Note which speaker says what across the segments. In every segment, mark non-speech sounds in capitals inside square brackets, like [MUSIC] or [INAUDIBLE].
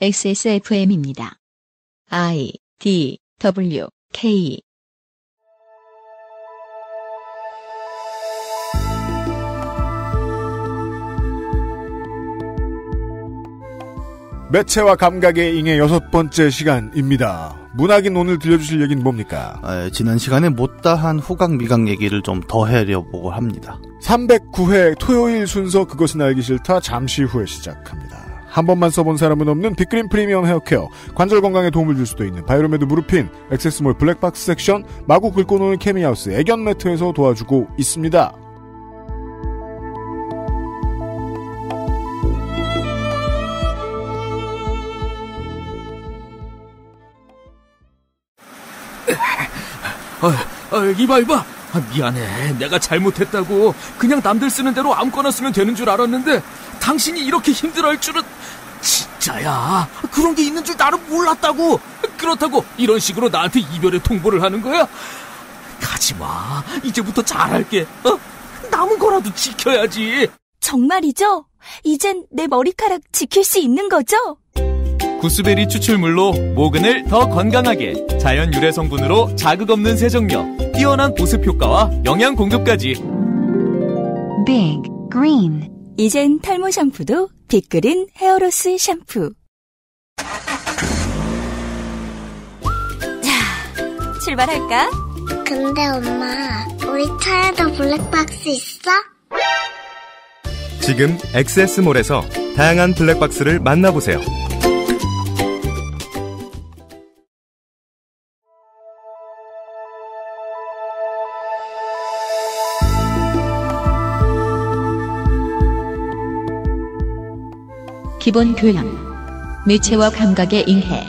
Speaker 1: XSFM입니다. I
Speaker 2: D W K
Speaker 1: 매체와 감각의 잉의 여섯 번째 시간입니다. 문학인 오늘 들려주실 얘기는 뭡니까? 에, 아, 지난 시간에 못다한 후각 미각 얘기를 좀 더 해려보고 합니다. 309회 토요일 순서 그것은 알기 싫다 잠시 후에 시작합니다. 한 번만 써본 사람은 없는 빅그린 프리미엄 헤어케어, 관절 건강에 도움을 줄 수도 있는 바이로메드 무릎핀, 액세스몰 블랙박스 섹션, 마구 긁고 노는 케미하우스 애견 매트에서 도와주고 있습니다.
Speaker 3: 어, 어, 이봐 이봐 아, 미안해. 내가 잘못했다고. 그냥 남들 쓰는 대로 아무거나 쓰면 되는 줄 알았는데 당신이 이렇게 힘들어할 줄은 진짜야. 그런 게 있는 줄 나는 몰랐다고. 그렇다고 이런 식으로 나한테 이별의 통보를 하는 거야? 가지 마. 이제부터 잘할게. 어? 남은 거라도 지켜야지. 정말이죠? 이젠 내
Speaker 2: 머리카락 지킬 수 있는 거죠?
Speaker 3: 구스베리 추출물로 모근을 더 건강하게 자연 유래 성분으로 자극 없는 세정력, 뛰어난 보습 효과와 영양 공급까지.
Speaker 2: Big 이젠 탈모 샴푸도 빅그린 헤어로스 샴푸. 자, 출발할까? 근데 엄마, 우리 차에도 블랙박스 있어?
Speaker 1: 지금 엑세스몰에서 다양한 블랙박스를 만나보세요.
Speaker 3: 기본 교양, 매체와 감각의 인해,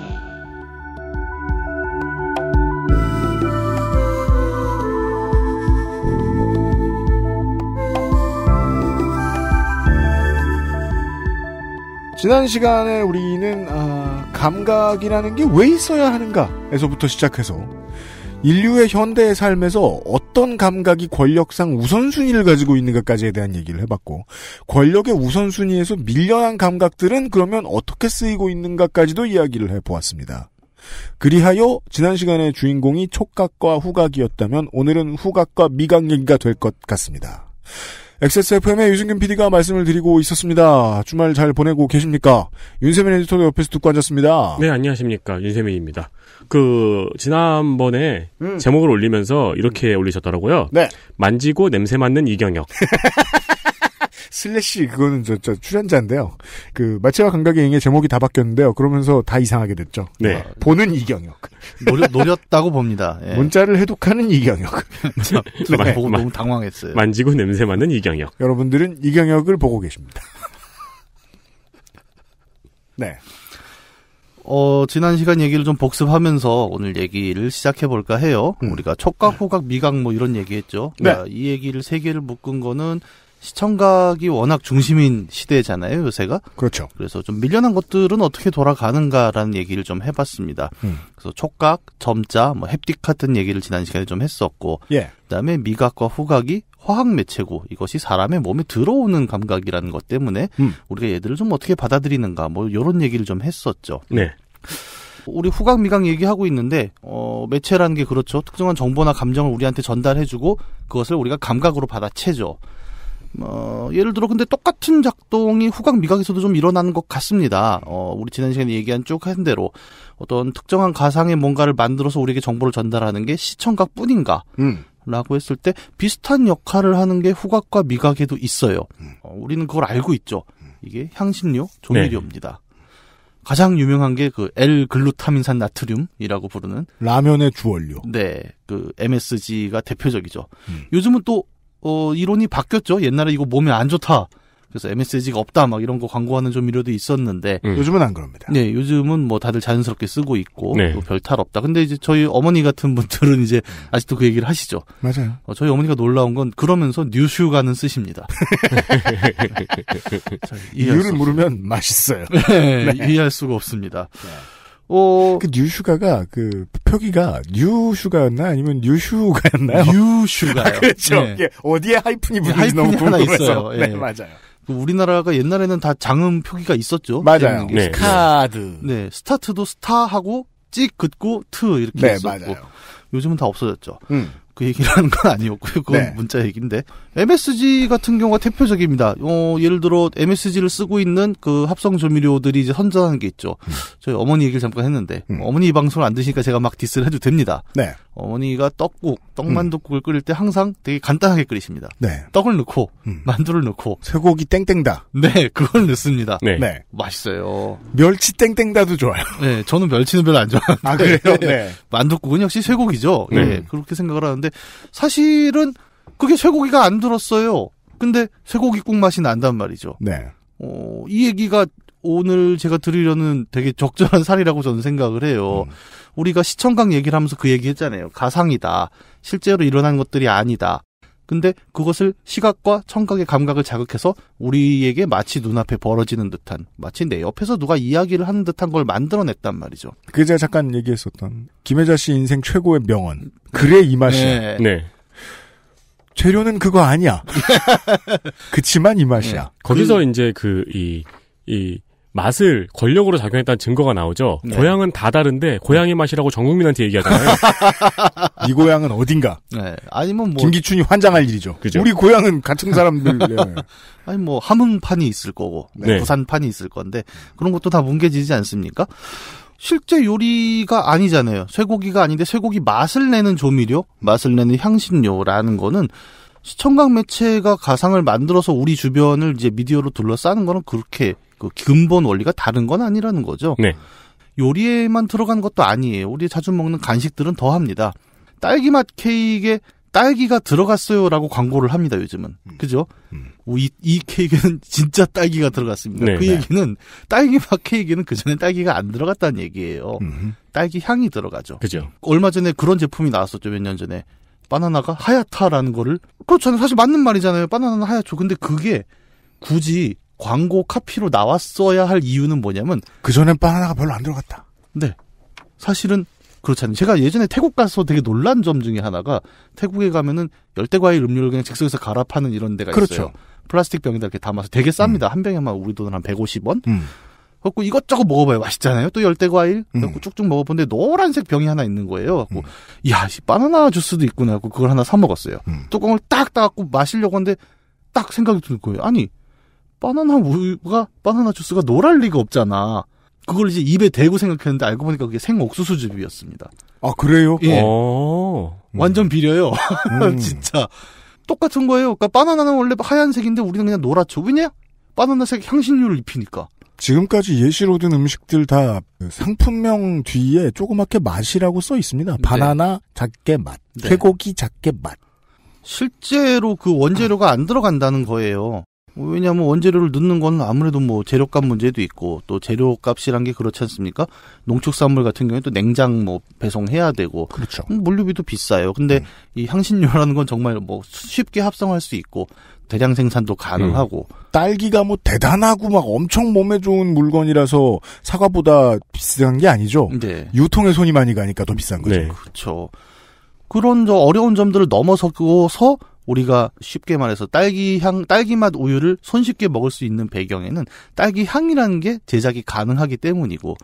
Speaker 1: 지난 시간에 우리는 아, 감각이라는 게 왜 있어야 하는가에서부터 시작해서 인류의 현대의 삶에서 어떤 감각이 권력상 우선순위를 가지고 있는가까지에 대한 얘기를 해봤고 권력의 우선순위에서 밀려난 감각들은 그러면 어떻게 쓰이고 있는가까지도 이야기를 해보았습니다. 그리하여 지난 시간의 주인공이 촉각과 후각이었다면 오늘은 후각과 미각 얘기가 될 것 같습니다. XSFM의 유승균 PD가 말씀을 드리고 있었습니다. 주말 잘
Speaker 3: 보내고 계십니까? 윤세민 에디터도 옆에서 듣고 앉았습니다. 네, 안녕하십니까. 윤세민입니다. 그, 지난번에 음. 제목을 올리면서 이렇게 올리셨더라고요. 네. 만지고 냄새 맡는 이경혁. [LAUGHS]
Speaker 1: 슬래시 그거는 저, 저 출연자인데요. 그 마치와 감각의 인의 제목이 다 바뀌었는데요. 그러면서 다 이상하게 됐죠. 네. 아, 보는 이경혁. 노렸,
Speaker 2: 노렸다고 봅니다. 예.
Speaker 3: 문자를
Speaker 1: 해독하는 이경혁. [LAUGHS]
Speaker 3: 저, 저 네. 보고 만, 너무 당황했어요. 만지고 냄새 맡는 이경혁.
Speaker 1: 여러분들은 이경혁을 보고 계십니다.
Speaker 2: [LAUGHS] 네. 어, 지난 시간 얘기를 좀 복습하면서 오늘 얘기를 시작해볼까 해요. 음. 우리가 촉각, 호각, 미각 뭐 이런 얘기 했죠. 네. 이 얘기를 세 개를 묶은 거는 시청각이 워낙 중심인 시대잖아요, 요새가. 그렇죠. 그래서 좀 밀려난 것들은 어떻게 돌아가는가라는 얘기를 좀 해봤습니다. 음. 그래서 촉각, 점자, 뭐 햅틱 같은 얘기를 지난 시간에 좀 했었고, 예. 그다음에 미각과 후각이 화학 매체고 이것이 사람의 몸에 들어오는 감각이라는 것 때문에 음. 우리가 얘들을 좀 어떻게 받아들이는가 뭐 이런 얘기를 좀 했었죠. 네. 우리 후각 미각 얘기하고 있는데 어 매체라는 게 그렇죠. 특정한 정보나 감정을 우리한테 전달해주고 그것을 우리가 감각으로 받아채죠. 어, 예를 들어 근데 똑같은 작동이 후각 미각에서도 좀 일어나는 것 같습니다. 어, 우리 지난 시간에 얘기한 쭉 한 대로 어떤 특정한 가상의 뭔가를 만들어서 우리에게 정보를 전달하는 게 시청각 뿐인가? 음. 라고 했을 때 비슷한 역할을 하는 게 후각과 미각에도 있어요. 어, 우리는 그걸 알고 있죠. 이게 향신료 조미료입니다. 네. 가장 유명한 게 그 L글루타민산 나트륨이라고 부르는 라면의 주원료. 네, 그 MSG가 대표적이죠. 음. 요즘은 또 어, 이론이 바뀌었죠. 옛날에 이거 몸에 안 좋다. 그래서 MSG가 없다 막 이런 거 광고하는 좀이료도 있었는데 음. 요즘은 안 그럽니다. 네, 요즘은 뭐 다들 자연스럽게 쓰고 있고 네. 별탈 없다. 근데 이제 저희 어머니 같은 분들은 이제 음. 아직도 그 얘기를 하시죠. 맞아요. 어, 저희 어머니가 놀라운 건 그러면서 뉴슈가는 쓰십니다.
Speaker 3: [LAUGHS] 이유를 물으면
Speaker 2: 맛있어요. 네, [LAUGHS] 네. 이해할 수가 없습니다.
Speaker 1: 어. 그 뉴슈가가
Speaker 2: 그 표기가 뉴슈가였나 아니면 뉴슈가였나요? 뉴슈가요. [LAUGHS] 그렇죠. 네. 예. 어디에 하이픈이 네, 붙는지 네, 하 너무 궁금해서. [LAUGHS] 네, 예. 맞아요. 그 우리나라가 옛날에는 다 장음 표기가 있었죠. 맞아요. 네. 스타드. 네. 스타트도 스타하고 찍 긋고 트 이렇게 네, 있었고. 맞아요. 요즘은 다 없어졌죠. 음. 그 얘기를 하는 건 아니었고요. 그건 네. 문자 얘기인데. MSG 같은 경우가 대표적입니다. 어, 예를 들어 MSG를 쓰고 있는 그 합성 조미료들이 이제 선전하는 게 있죠. 음. 저희 어머니 얘기를 잠깐 했는데 음. 어머니 이 방송을 안 드시니까 제가 막 디스를 해도 됩니다. 네. 어머니가 떡국, 떡만둣국을 음. 끓일 때 항상 되게 간단하게 끓이십니다. 네. 떡을 넣고 음. 만두를 넣고 쇠고기 땡땡다. 네, 그걸 넣습니다. 네. 네. 맛있어요. 멸치 땡땡다도 좋아요. 네, 저는 멸치는 별로 안 좋아하는데. 아, 그래요? [LAUGHS] 네. 네. 만둣국은 역시 쇠고기죠. 네. 네. 그렇게 생각을 하는데 사실은 그게 쇠고기가 안 들었어요. 근데 쇠고기국 맛이 난단 말이죠. 네. 어, 이 얘기가 오늘 제가 드리려는 되게 적절한 [LAUGHS] 사례라고 저는 생각을 해요. 음. 우리가 시청각 얘기를 하면서 그 얘기 했잖아요. 가상이다. 실제로 일어난 것들이 아니다. 근데 그것을 시각과 청각의 감각을 자극해서 우리에게 마치 눈앞에 벌어지는 듯한 마치 내 옆에서 누가 이야기를 하는 듯한 걸 만들어냈단 말이죠. 그게 제가 잠깐 얘기했었던
Speaker 1: 김혜자 씨 인생 최고의 명언. 그래 이 맛이야. 네. 네. 재료는 그거 아니야. [LAUGHS] 그치만 이 맛이야. 네. 거기서 그...
Speaker 3: 이제 그이이 맛을 권력으로 작용했다는 증거가 나오죠. 네. 고향은 다 다른데 고향의 네. 맛이라고 전 국민한테 얘기하잖아요. [LAUGHS] 이 고향은 어딘가. 네.
Speaker 2: 아니면 뭐, 뭐 김기춘이
Speaker 3: 환장할 일이죠.
Speaker 2: 그죠? 우리 고향은 같은 사람들. 네. [LAUGHS] 아니 뭐 함흥판이 있을 거고 뭐 네. 부산판이 있을 건데 그런 것도 다 뭉개지지 않습니까? 실제 요리가 아니잖아요. 쇠고기가 아닌데 쇠고기 맛을 내는 조미료, 맛을 내는 향신료라는 거는 시청각 매체가 가상을 만들어서 우리 주변을 이제 미디어로 둘러싸는 거는 그렇게 그 근본 원리가 다른 건 아니라는 거죠. 네. 요리에만 들어간 것도 아니에요. 우리 자주 먹는 간식들은 더합니다. 딸기 맛 케이크에 딸기가 들어갔어요라고 광고를 합니다 요즘은 음. 그죠? 음. 이, 이 케이크는 [LAUGHS] 진짜 딸기가 들어갔습니다. 네, 그 네. 얘기는 딸기 맛 케이크는 그 전에 딸기가 안 들어갔다는 얘기예요. 음. 딸기 향이 들어가죠. 그죠? 얼마 전에 그런 제품이 나왔었죠 몇 년 전에 바나나가 하얗다라는 거를 그렇잖아요. 사실 맞는 말이잖아요. 바나나는 하얗죠. 근데 그게 굳이 광고 카피로 나왔어야 할 이유는 뭐냐면 그 전엔 바나나가 별로 안 들어갔다. 네. 사실은 그렇잖아요. 제가 예전에 태국 가서 되게 놀란 점 중에 하나가 태국에 가면은 열대 과일 음료를 그냥 즉석에서 갈아 파는 이런 데가 그렇죠. 있어요. 플라스틱 병에다 이렇게 담아서 되게 쌉니다. 음. 한 병에 만 우리 돈으로한 150원. 음. 갖고 이것저것 먹어봐요. 맛있잖아요. 또 열대 과일. 갖고 음. 쭉쭉 먹어본데 노란색 병이 하나 있는 거예요. 갖고 음. 야, 씨 바나나 주스도 있구나. 갖고 그걸 하나 사 먹었어요. 음. 뚜껑을 딱 따갖고 마시려고 하는데 딱 생각이 드는 거예요. 아니 바나나 우유가 바나나 주스가 노랄 리가 없잖아. 그걸 이제 입에 대고 생각했는데 알고 보니까 그게 생옥수수즙이었습니다. 아 그래요? 예. 어. 음. 완전 비려요. [LAUGHS] 음. 진짜 똑같은 거예요. 그러니까 바나나는 원래 하얀색인데 우리는 그냥 노랗죠. 왜냐? 바나나색 향신료를 입히니까.
Speaker 1: 지금까지 예시로 든 음식들 다 상품명 뒤에 조그맣게 맛이라고 써
Speaker 2: 있습니다. 네. 바나나 작게 맛, 네. 쇠고기 작게 맛. 실제로 그 원재료가 안 들어간다는 거예요. 뭐 왜냐하면 원재료를 넣는 건 아무래도 뭐 재료값 문제도 있고 또 재료값이란 게 그렇지 않습니까? 농축산물 같은 경우에 도 냉장 뭐 배송해야 되고 그렇죠. 음, 물류비도 비싸요. 근데 음. 이 향신료라는 건 정말 뭐 쉽게 합성할 수 있고 대량 생산도 가능하고 음. 딸기가 뭐 대단하고 막
Speaker 1: 엄청 몸에 좋은 물건이라서 사과보다 비싼 게 아니죠. 네. 유통에 손이 많이 가니까 더 비싼
Speaker 2: 거죠. 네. 그렇죠. 그런 저 어려운 점들을 넘어서고서 우리가 쉽게 말해서 딸기 향, 딸기 맛 우유를 손쉽게 먹을 수 있는 배경에는 딸기 향이라는 게 제작이 가능하기 때문이고.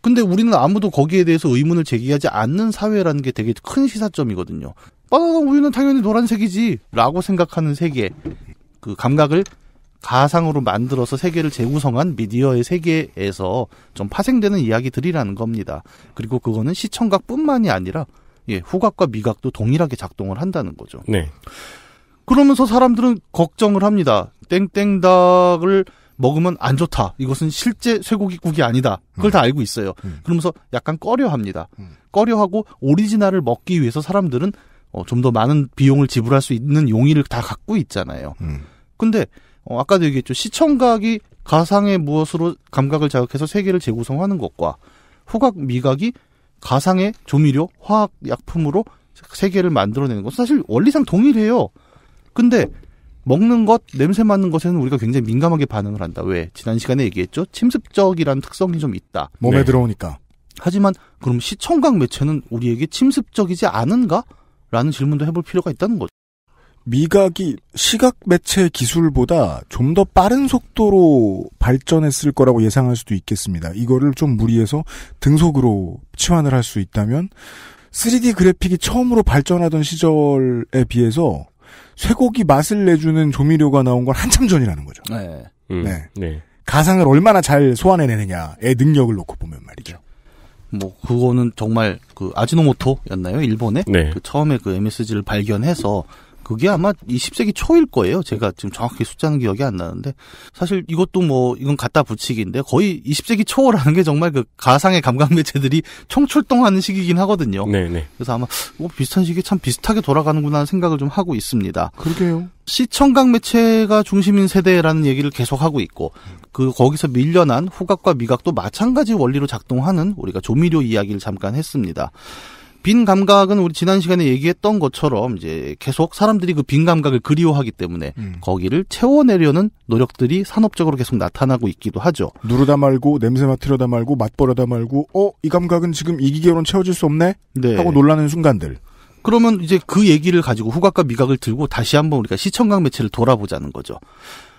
Speaker 2: 근데 우리는 아무도 거기에 대해서 의문을 제기하지 않는 사회라는 게 되게 큰 시사점이거든요. 바나나 우유는 당연히 노란색이지. 라고 생각하는 세계. 그 감각을 가상으로 만들어서 세계를 재구성한 미디어의 세계에서 좀 파생되는 이야기들이라는 겁니다. 그리고 그거는 시청각뿐만이 아니라 예, 후각과 미각도 동일하게 작동을 한다는 거죠. 네. 그러면서 사람들은 걱정을 합니다. 땡땡닭을 먹으면 안 좋다. 이것은 실제 쇠고기국이 아니다. 그걸 음. 다 알고 있어요. 음. 그러면서 약간 꺼려합니다. 음. 꺼려하고 오리지널을 먹기 위해서 사람들은 어, 좀 더 많은 비용을 지불할 수 있는 용의를 다 갖고 있잖아요. 음. 근데 어, 아까도 얘기했죠. 시청각이 가상의 무엇으로 감각을 자극해서 세계를 재구성하는 것과 후각 미각이 가상의 조미료, 화학 약품으로 세계를 만들어내는 것 사실 원리상 동일해요. 근데 먹는 것, 냄새 맡는 것에는 우리가 굉장히 민감하게 반응을 한다. 왜? 지난 시간에 얘기했죠. 침습적이라는 특성이 좀 있다. 몸에 네. 들어오니까. 하지만 그럼 시청각 매체는 우리에게 침습적이지 않은가? 라는 질문도 해볼 필요가 있다는 거죠. 미각이
Speaker 1: 시각 매체 기술보다 좀 더 빠른 속도로 발전했을 거라고 예상할 수도 있겠습니다. 이거를 좀 무리해서 등속으로 치환을 할 수 있다면 3D 그래픽이 처음으로 발전하던 시절에 비해서 쇠고기 맛을 내주는 조미료가 나온 건 한참 전이라는 거죠.
Speaker 2: 네. 음, 네. 네.
Speaker 1: 가상을 얼마나 잘 소환해내느냐의 능력을 놓고 보면 말이죠.
Speaker 2: 뭐 그거는 정말 그 아지노모토였나요 일본에 네. 그 처음에 그 MSG를 발견해서 그게 아마 20세기 초일 거예요. 제가 지금 정확히 숫자는 기억이 안 나는데 사실 이것도 뭐 이건 갖다 붙이기인데 거의 20세기 초라는 게 정말 그 가상의 감각 매체들이 총출동하는 시기긴 이 하거든요. 네네. 네. 그래서 아마 뭐 비슷한 시기에 참 비슷하게 돌아가는구나 하는 생각을 좀 하고 있습니다. 그러게요. 시청각 매체가 중심인 세대라는 얘기를 계속 하고 있고 그 거기서 밀려난 후각과 미각도 마찬가지 원리로 작동하는 우리가 조미료 이야기를 잠깐 했습니다. 빈 감각은 우리 지난 시간에 얘기했던 것처럼 이제 계속 사람들이 그 빈 감각을 그리워하기 때문에 음. 거기를 채워내려는 노력들이 산업적으로 계속 나타나고 있기도 하죠.
Speaker 1: 누르다 말고 냄새 맡으려다 말고 맛보려다 말고 어 이 감각은 지금 이기계로는 채워질 수 없네
Speaker 2: 네. 하고 놀라는 순간들. 그러면 이제 그 얘기를 가지고 후각과 미각을 들고 다시 한번 우리가 시청각 매체를 돌아보자는 거죠.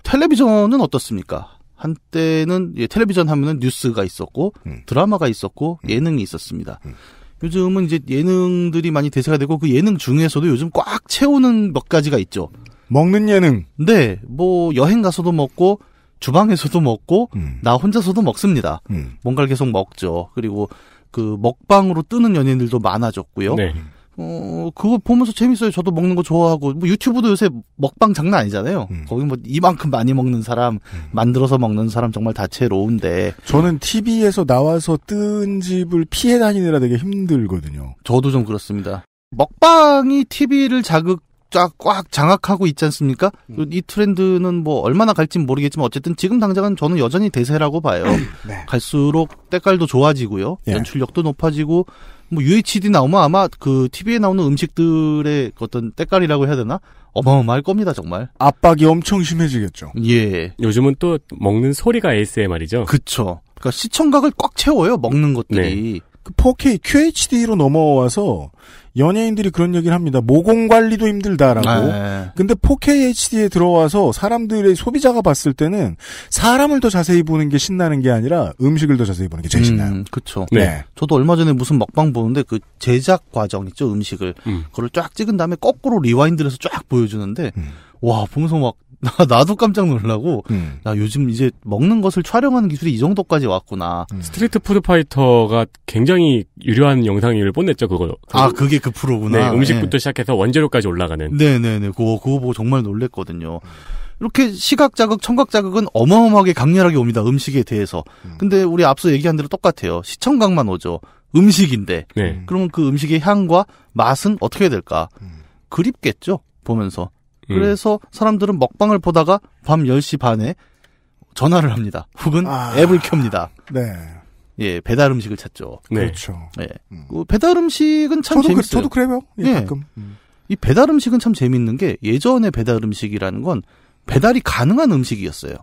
Speaker 2: 텔레비전은 어떻습니까? 한때는 예, 텔레비전 하면은 뉴스가 있었고 음. 드라마가 있었고 음. 예능이 있었습니다. 음. 요즘은 이제 예능들이 많이 대세가 되고 그 예능 중에서도 요즘 꽉 채우는 몇 가지가 있죠. 먹는 예능. 네, 뭐 여행 가서도 먹고 주방에서도 먹고 음. 나 혼자서도 먹습니다. 음. 뭔가를 계속 먹죠. 그리고 그 먹방으로 뜨는 연예인들도 많아졌고요. 네. 어, 그거 보면서 재밌어요. 저도 먹는 거 좋아하고, 뭐 유튜브도 요새 먹방 장난 아니잖아요. 음. 거기 뭐 이만큼 많이 먹는 사람, 음. 만들어서 먹는 사람 정말 다채로운데. 저는 TV에서 나와서 뜬 집을 피해 다니느라 되게 힘들거든요. 저도 좀 그렇습니다. 먹방이 TV를 자극, 쫙, 꽉 장악하고 있지 않습니까? 음. 이 트렌드는 뭐 얼마나 갈진 모르겠지만 어쨌든 지금 당장은 저는 여전히 대세라고 봐요. [CLEARS THROAT] 네. 갈수록 때깔도 좋아지고요. 예. 연출력도 높아지고, 뭐 UHD 나오면 아마 그 TV에 나오는 음식들의 그 어떤 때깔이라고 해야 되나? 어마어마할 겁니다,
Speaker 3: 정말. 압박이 엄청 심해지겠죠. 예. 요즘은 또 먹는 소리가 ASMR이죠. 그쵸. 그니까 시청각을 꽉 채워요, 먹는 것들이. 네. 그 4K QHD로
Speaker 1: 넘어와서 연예인들이 그런 얘기를 합니다. 모공 관리도 힘들다라고. 아, 근데 4K HD에 들어와서 사람들의 소비자가 봤을 때는 사람을 더 자세히 보는 게 신나는 게 아니라 음식을 더 자세히 보는 게 제일 음, 신나요.
Speaker 2: 그렇죠. 네. 네. 저도 얼마 전에 무슨 먹방 보는데 그 제작 과정 있죠 음식을 음. 그걸 쫙 찍은 다음에 거꾸로 리와인드해서 쫙 보여주는데 음. 와 보면서 막 나, 나도 깜짝 놀라고, 음. 나 요즘 이제 먹는 것을 촬영하는 기술이 이
Speaker 3: 정도까지 왔구나. 음. 스트리트 푸드 파이터가 굉장히 유려한 영상을 뽐냈죠, 그거. 아, 그게 그 프로구나. 네, 음식부터 네. 시작해서 원재료까지 올라가는.
Speaker 2: 네네네. 그거, 그거 보고 정말 놀랬거든요. 이렇게 시각 자극, 청각 자극은 어마어마하게 강렬하게 옵니다. 음식에 대해서. 음. 근데 우리 앞서 얘기한 대로 똑같아요. 시청각만 오죠. 음식인데. 네. 음. 그러면 그 음식의 향과 맛은 어떻게 될까? 음. 그립겠죠. 보면서. 예. 그래서 사람들은 먹방을 보다가 밤 10시 반에 전화를 합니다. 혹은 아. 앱을 켭니다. 네. 예, 배달 음식을 찾죠. 네. 그렇죠. 예. 음. 그 배달 음식은 참 저도 그, 재밌어요. 그, 저도 그래요. 예, 예, 가끔. 음. 이 배달 음식은 참 재밌는 게 예전에 배달 음식이라는 건 배달이 가능한 음식이었어요.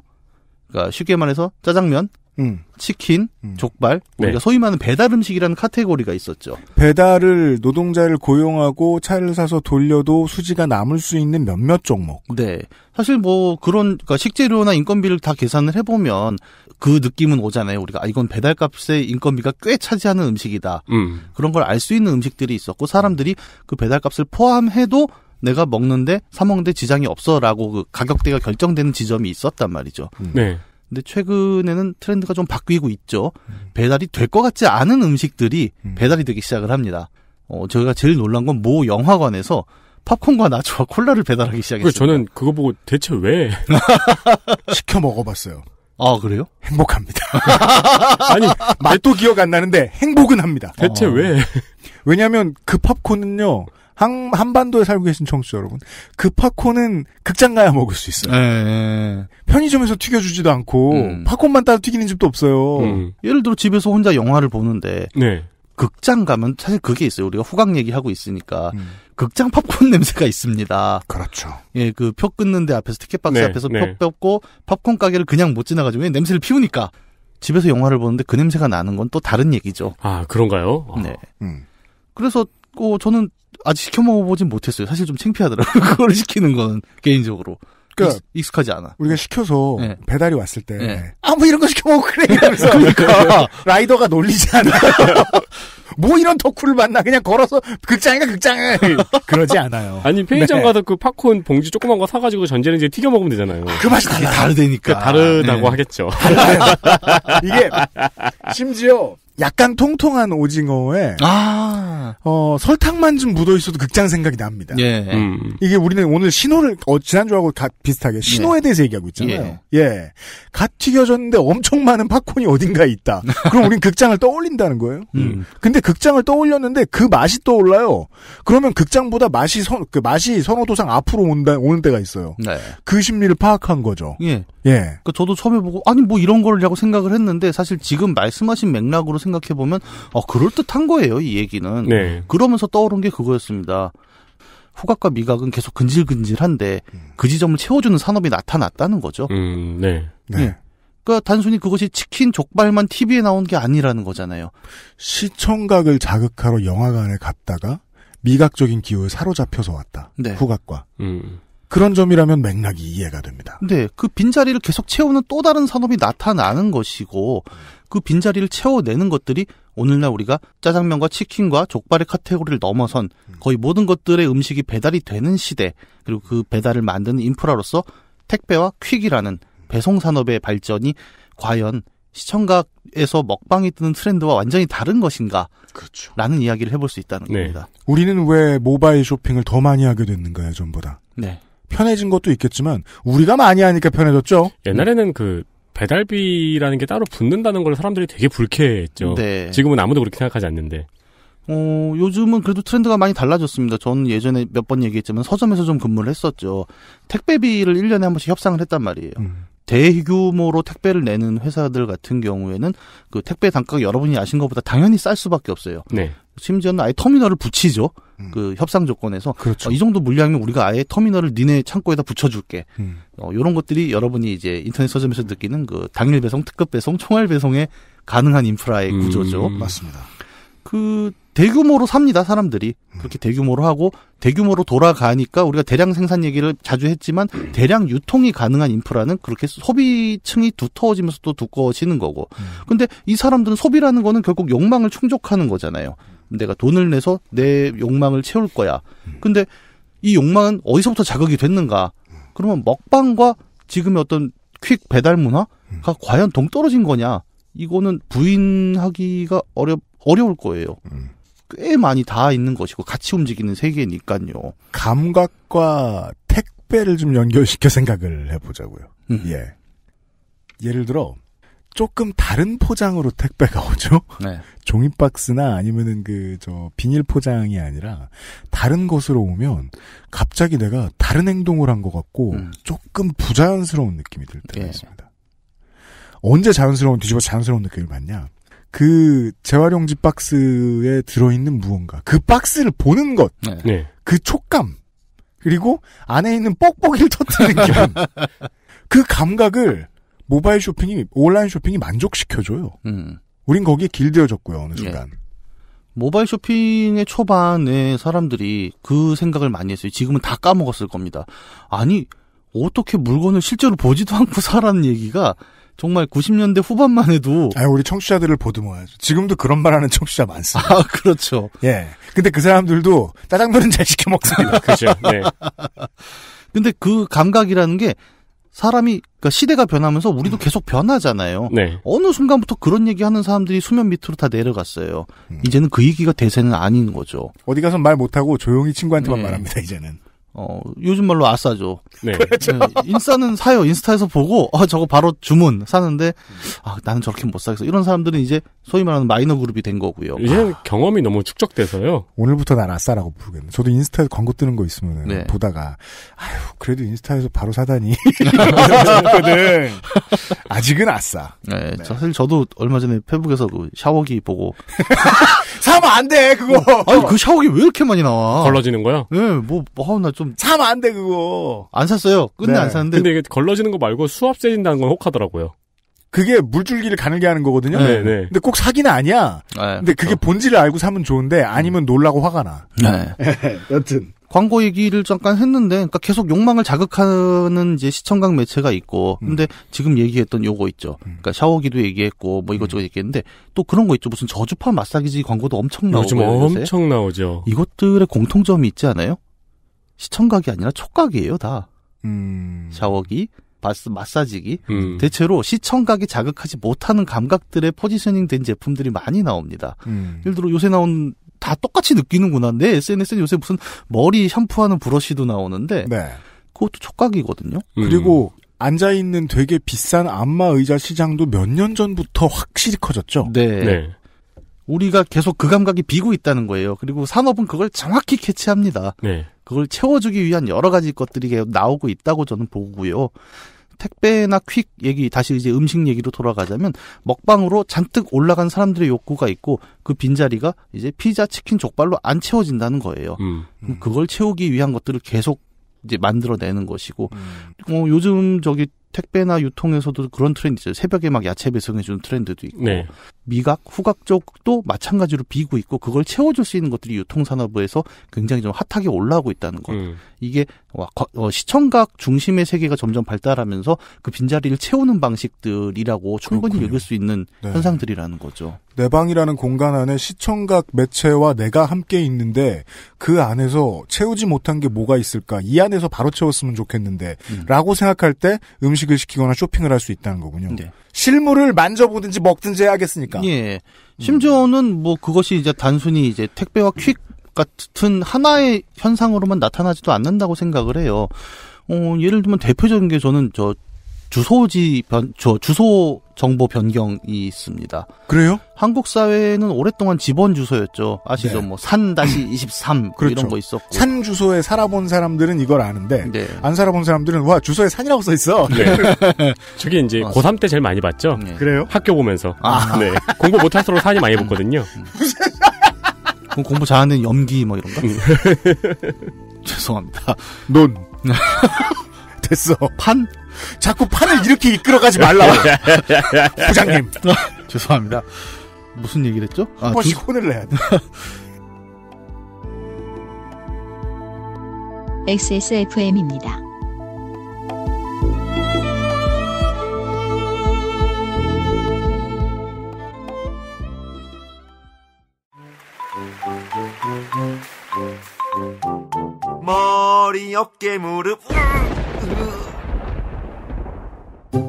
Speaker 2: 그러니까 쉽게 말해서 짜장면, 음. 치킨, 음. 족발, 네. 우리가 네. 소위 말하는 배달 음식이라는 카테고리가 있었죠.
Speaker 1: 배달을 노동자를 고용하고 차를 사서 돌려도 수지가 남을 수 있는 몇몇 종목.
Speaker 2: 네. 사실 뭐 그런 그러니까 식재료나 인건비를 다 계산을 해보면 그 느낌은 오잖아요. 우리가 아, 이건 배달값의 인건비가 꽤 차지하는 음식이다. 음. 그런 걸 알 수 있는 음식들이 있었고 사람들이 그 배달값을 포함해도 내가 먹는데 사 먹는데 지장이 없어라고 그 가격대가 결정되는 지점이 있었단 말이죠. 네. 음. 근데 최근에는 트렌드가 좀 바뀌고 있죠. 음. 배달이 될 것 같지 않은 음식들이 음. 배달이 되기 시작을 합니다. 어, 저희가 제일 놀란 건 모 영화관에서 팝콘과 나초와 콜라를 배달하기 시작했어요. 저는 그거 보고 대체 왜 [LAUGHS]
Speaker 1: 시켜 먹어봤어요.
Speaker 2: 아 그래요? 행복합니다.
Speaker 1: [LAUGHS] 아니 맛도 기억 안 나는데 행복은 합니다. 대체 아. 왜? 왜냐하면 그 팝콘은요 한, 한반도에 살고 계신 청취자 여러분, 그 팝콘은
Speaker 2: 극장 가야 먹을 수 있어요. 에... 예, 예. 편의점에서 튀겨주지도 않고 음. 팝콘만 따로 튀기는 집도 없어요. 음. 예를 들어 집에서 혼자 영화를 보는데 네. 극장 가면 사실 그게 있어요. 우리가 후각 얘기하고 있으니까 음. 극장 팝콘 [LAUGHS] 냄새가 있습니다. 그렇죠. 예, 그 표 끊는데 앞에서 티켓 박스 네, 앞에서 네. 표 뺏고 팝콘 가게를 그냥 못 지나가지고 왜 냄새를 피우니까 집에서 영화를 보는데 그 냄새가 나는 건 또 다른 얘기죠. 아 그런가요? 네. 아. 네. 음. 그래서 어, 저는 아직 시켜 먹어보진 못했어요. 사실 좀 창피하더라고요. [LAUGHS] 그걸 시키는 건 개인적으로. 그니까 익숙, 하지 않아. 우리가 시켜서 네. 배달이 왔을 때 네.
Speaker 1: 아뭐 이런 거 시켜 먹고 그래. [LAUGHS] 그래서 그러니까 [LAUGHS] 라이더가 놀리지 않아. 뭐 이런 덕후를 만나 그냥 걸어서 극장이가 극장에 그러지 않아요. 아니 편의점 네.
Speaker 3: 가서 그 팝콘 봉지 조그만 거 사가지고 전자레인지에 튀겨 먹으면 되잖아요. 그 맛이 다라 다르다니까. 그러니까 다르다고 네. 하겠죠. 이게
Speaker 1: 심지어 약간 통통한 오징어에 아~ 어, 설탕만 좀 묻어 있어도 극장 생각이 납니다. 예. 음. 이게 우리는 오늘 신호를 어, 지난주하고 가, 비슷하게 네. 신호에 대해서 얘기하고 있잖아요. 예. 예. 갓 튀겨졌는데 엄청 많은 팝콘이 어딘가에 있다. [LAUGHS] 그럼 우린 극장을 떠올린다는 거예요. 음. 음. 근데 극장을 떠올렸는데 그 맛이 떠올라요. 그러면 극장보다 맛이 선, 그 맛이 선호도상 앞으로 온다 오는 때가 있어요.
Speaker 2: 네. 그
Speaker 1: 심리를 파악한 거죠. 예. 예. 그 그러니까
Speaker 2: 저도 처음에 보고 아니 뭐 이런 거라고 생각을 했는데 사실 지금 말씀하신 맥락으로 생각해 보면 어 그럴 듯한 거예요 이 얘기는. 네. 그러면서 떠오른 게 그거였습니다. 후각과 미각은 계속 근질근질한데 음. 그 지점을 채워주는 산업이 나타났다는 거죠. 음, 네. 네. 예. 그러니까 단순히 그것이 치킨 족발만 TV에 나온 게 아니라는 거잖아요. 시청각을 자극하러 영화관에
Speaker 1: 갔다가 미각적인 기호에 사로잡혀서 왔다. 네. 후각과. 음. 그런 점이라면
Speaker 2: 맥락이 이해가 됩니다. 네, 그 빈자리를 계속 채우는 또 다른 산업이 나타나는 것이고 음. 그 빈자리를 채워내는 것들이 오늘날 우리가 짜장면과 치킨과 족발의 카테고리를 넘어선 거의 모든 것들의 음식이 배달이 되는 시대 그리고 그 배달을 만드는 인프라로서 택배와 퀵이라는 배송 산업의 발전이 과연 시청각에서 먹방이 뜨는 트렌드와 완전히 다른 것인가? 그렇죠. 라는 이야기를 해볼 수 있다는 네.
Speaker 3: 겁니다.
Speaker 1: 우리는 왜 모바일 쇼핑을 더 많이 하게 됐는가
Speaker 3: 예전보다. 네.
Speaker 1: 편해진 것도 있겠지만 우리가 많이 하니까 편해졌죠.
Speaker 3: 옛날에는 그 배달비라는 게 따로 붙는다는 걸 사람들이 되게 불쾌했죠. 네. 지금은 아무도 그렇게 생각하지 않는데.
Speaker 2: 어, 요즘은 그래도 트렌드가 많이 달라졌습니다. 저는 예전에 몇 번 얘기했지만 서점에서 좀 근무를 했었죠. 택배비를 1년에 한 번씩 협상을 했단 말이에요. 음. 대규모로 택배를 내는 회사들 같은 경우에는 그 택배 단가가 여러분이 아신 것보다 당연히 쌀 수밖에 없어요. 네. 심지어는 아예 터미널을 붙이죠. 음. 그 협상 조건에서 그렇죠. 어, 이 정도 물량이면 우리가 아예 터미널을 니네 창고에다 붙여줄게. 음. 어, 이런 것들이 여러분이 이제 인터넷 서점에서 느끼는 그 당일 배송, 특급 배송, 총알 배송에 가능한 인프라의 음. 구조죠. 맞습니다. 그 대규모로 삽니다 사람들이 음. 그렇게 대규모로 하고 대규모로 돌아가니까 우리가 대량 생산 얘기를 자주 했지만 음. 대량 유통이 가능한 인프라는 그렇게 소비층이 두터워지면서 또 두꺼워지는 거고 음. 근데 이 사람들은 소비라는 거는 결국 욕망을 충족하는 거잖아요 내가 돈을 내서 내 욕망을 채울 거야. 음. 근데 이 욕망은 어디서부터 자극이 됐는가? 그러면 먹방과 지금의 어떤 퀵 배달 문화가 음. 과연 동떨어진 거냐? 이거는 부인하기가 어렵 어려울 거예요. 음. 꽤 많이 다 있는 것이고 같이 움직이는 세계니까요. 감각과 택배를 좀
Speaker 1: 연결시켜 생각을 해보자고요. 음. 예. 예를 들어 조금 다른 포장으로 택배가 오죠. 네. 종이 박스나 아니면은 그 저 비닐 포장이 아니라 다른 곳으로 오면 갑자기 내가 다른 행동을 한 것 같고 음. 조금 부자연스러운 느낌이 들 때가 예. 있습니다. 언제 자연스러운 뒤집어 자연스러운 느낌을 받냐? 그 재활용지 박스에 들어있는 무언가, 그 박스를 보는 것, 네. 네. 그 촉감, 그리고 안에 있는 뻑뻑이를 터뜨리는 기분, [LAUGHS] 그 감각을 모바일 쇼핑이 온라인 쇼핑이 만족시켜줘요.
Speaker 2: 음. 우린 거기에 길들여졌고요 어느 예. 순간. 예. 모바일 쇼핑의 초반에 사람들이 그 생각을 많이 했어요. 지금은 다 까먹었을 겁니다. 아니 어떻게 물건을 실제로 보지도 않고 사라는 얘기가 정말 90년대 후반만 해도 아 우리 청취자들을 보듬어야죠. 지금도 그런 말하는 청취자 많습니다. 아 그렇죠. 예. 근데 그 사람들도 짜장면은 잘 시켜 먹습니다. [LAUGHS] 그렇죠. 네. 근데 그 감각이라는 게 사람이 그러니까 시대가 변하면서 우리도 계속 변하잖아요. 네. 어느 순간부터 그런 얘기하는 사람들이 수면 밑으로 다 내려갔어요. 음. 이제는 그 얘기가 대세는 아닌 거죠. 어디 가서 말 못하고 조용히 친구한테만 음. 말합니다. 이제는. 어, 요즘 말로 아싸죠. 네. 그렇죠. 네, 인싸는 사요. 인스타에서 보고, 아, 저거 바로 주문, 사는데, 아, 나는 저렇게 못 사겠어. 이런 사람들은 이제 소위 말하는 마이너 그룹이 된 거고요. 이제 아. 경험이 너무 축적돼서요.
Speaker 1: 오늘부터 난 아싸라고 부르겠네. 저도 인스타에 광고 뜨는 거 있으면 네. 보다가, 아유, 그래도 인스타에서
Speaker 2: 바로 사다니.
Speaker 1: [LAUGHS]
Speaker 2: 아직은 아싸. 네, 네, 사실 저도 얼마 전에 페북에서 그 샤워기 보고, [LAUGHS]
Speaker 1: 사면 안 돼, 그거. 어. 아니, 그
Speaker 2: 샤워기 왜 이렇게 많이 나와? 걸러지는
Speaker 3: 거야? 네, 뭐, 아,
Speaker 2: 나 좀.
Speaker 1: 사면 안 돼, 그거.
Speaker 3: 안 샀어요. 끝내 네. 안 샀는데. 근데 이게 걸러지는 거 말고 수압 세진다는 건 혹하더라고요. 그게 물줄기를 가늘게
Speaker 1: 하는 거거든요. 네, 네. 네. 근데 꼭 사기는 아니야. 네, 근데 그게 그렇 본질을 알고 사면 좋은데 아니면 놀라고 화가
Speaker 2: 나. 네. [LAUGHS] 네 여튼 광고 얘기를 잠깐 했는데, 그러니까 계속 욕망을 자극하는 이제 시청각 매체가 있고, 음. 근데 음. 지금 얘기했던 요거 있죠. 음. 그러니까 샤워기도 얘기했고, 뭐 음. 이것저것 얘기했는데, 또 그런 거 있죠. 무슨 저주파 마사지 광고도 엄청 나오고. 요즘 엄청 나오죠. 이것들의 공통점이 있지 않아요? 시청각이 아니라 촉각이에요, 다. 음. 샤워기, 마스, 마사지기. 음. 대체로 시청각이 자극하지 못하는 감각들의 포지셔닝 된 제품들이 많이 나옵니다. 음. 예를 들어 요새 나온 다 똑같이 느끼는구나. 내 SNS는 요새 무슨 머리 샴푸하는 브러쉬도 나오는데 네. 그것도 촉각이거든요.
Speaker 1: 음. 그리고 앉아 있는 되게 비싼 안마 의자 시장도 몇 년 전부터
Speaker 2: 확실히 커졌죠. 네. 네. 우리가 계속 그 감각이 비고 있다는 거예요. 그리고 산업은 그걸 정확히 캐치합니다. 네. 그걸 채워주기 위한 여러 가지 것들이 나오고 있다고 저는 보고요. 택배나 퀵 얘기 다시 이제 음식 얘기로 돌아가자면 먹방으로 잔뜩 올라간 사람들의 욕구가 있고 그 빈자리가 이제 피자, 치킨, 족발로 안 채워진다는 거예요. 음. 그걸 채우기 위한 것들을 계속 이제 만들어내는 것이고 음. 어, 요즘 저기 택배나 유통에서도 그런 트렌드 있어 새벽에 막 야채 배송해주는 트렌드도 있고 네. 미각, 후각 쪽도 마찬가지로 비고 있고 그걸 채워줄 수 있는 것들이 유통산업에서 굉장히 좀 핫하게 올라오고 있다는 것. 음. 이게 어, 시청각 중심의 세계가 점점 발달하면서 그 빈자리를 채우는 방식들이라고 충분히 그렇군요. 읽을 수 있는 네. 현상들이라는 거죠.
Speaker 1: 내 방이라는 공간 안에 시청각 매체와 내가 함께 있는데 그 안에서 채우지 못한 게 뭐가 있을까? 이 안에서 바로 채웠으면 좋겠는데 음. 라고 생각할 때 음식을 시키거나 쇼핑을 할 수 있다는 거군요. 네. 실물을 만져보든지 먹든지 해야겠으니까.
Speaker 2: 예. 심지어는 뭐 그것이 이제 단순히 이제 택배와 퀵 같은 하나의 현상으로만 나타나지도 않는다고 생각을 해요. 어, 예를 들면 대표적인 게 저는 저 주소지 변, 저 주소 정보 변경이 있습니다. 그래요? 한국 사회는 오랫동안 집원 주소였죠. 아시죠? 네. 뭐산
Speaker 3: 23 [CLEARS THROAT] 그렇죠. 이런 거 있었고.
Speaker 1: 산 주소에 살아본 사람들은 이걸 아는데 네. 안 살아본 사람들은 와
Speaker 3: 주소에 산이라고 써 있어. 네. [LAUGHS] 저게 이제 아. 고3 때 제일 많이 봤죠. 네. 그래요? 학교 보면서. 아. 네. 공부 못할수록 산이 많이 붙거든요.
Speaker 2: 음. 공부 잘하는 염기 뭐 이런 거? 음. [LAUGHS] 죄송합니다. 논. [LAUGHS] 됐어. 판? 자꾸 판을 이렇게 이끌어가지 말라. [LAUGHS] 부장님. 어, 죄송합니다. 무슨 얘기를 했죠? 한 아, 번씩 두... 혼을 내야 돼.
Speaker 1: XSFM입니다. [LAUGHS] 머리 어깨 무릎 으, 으.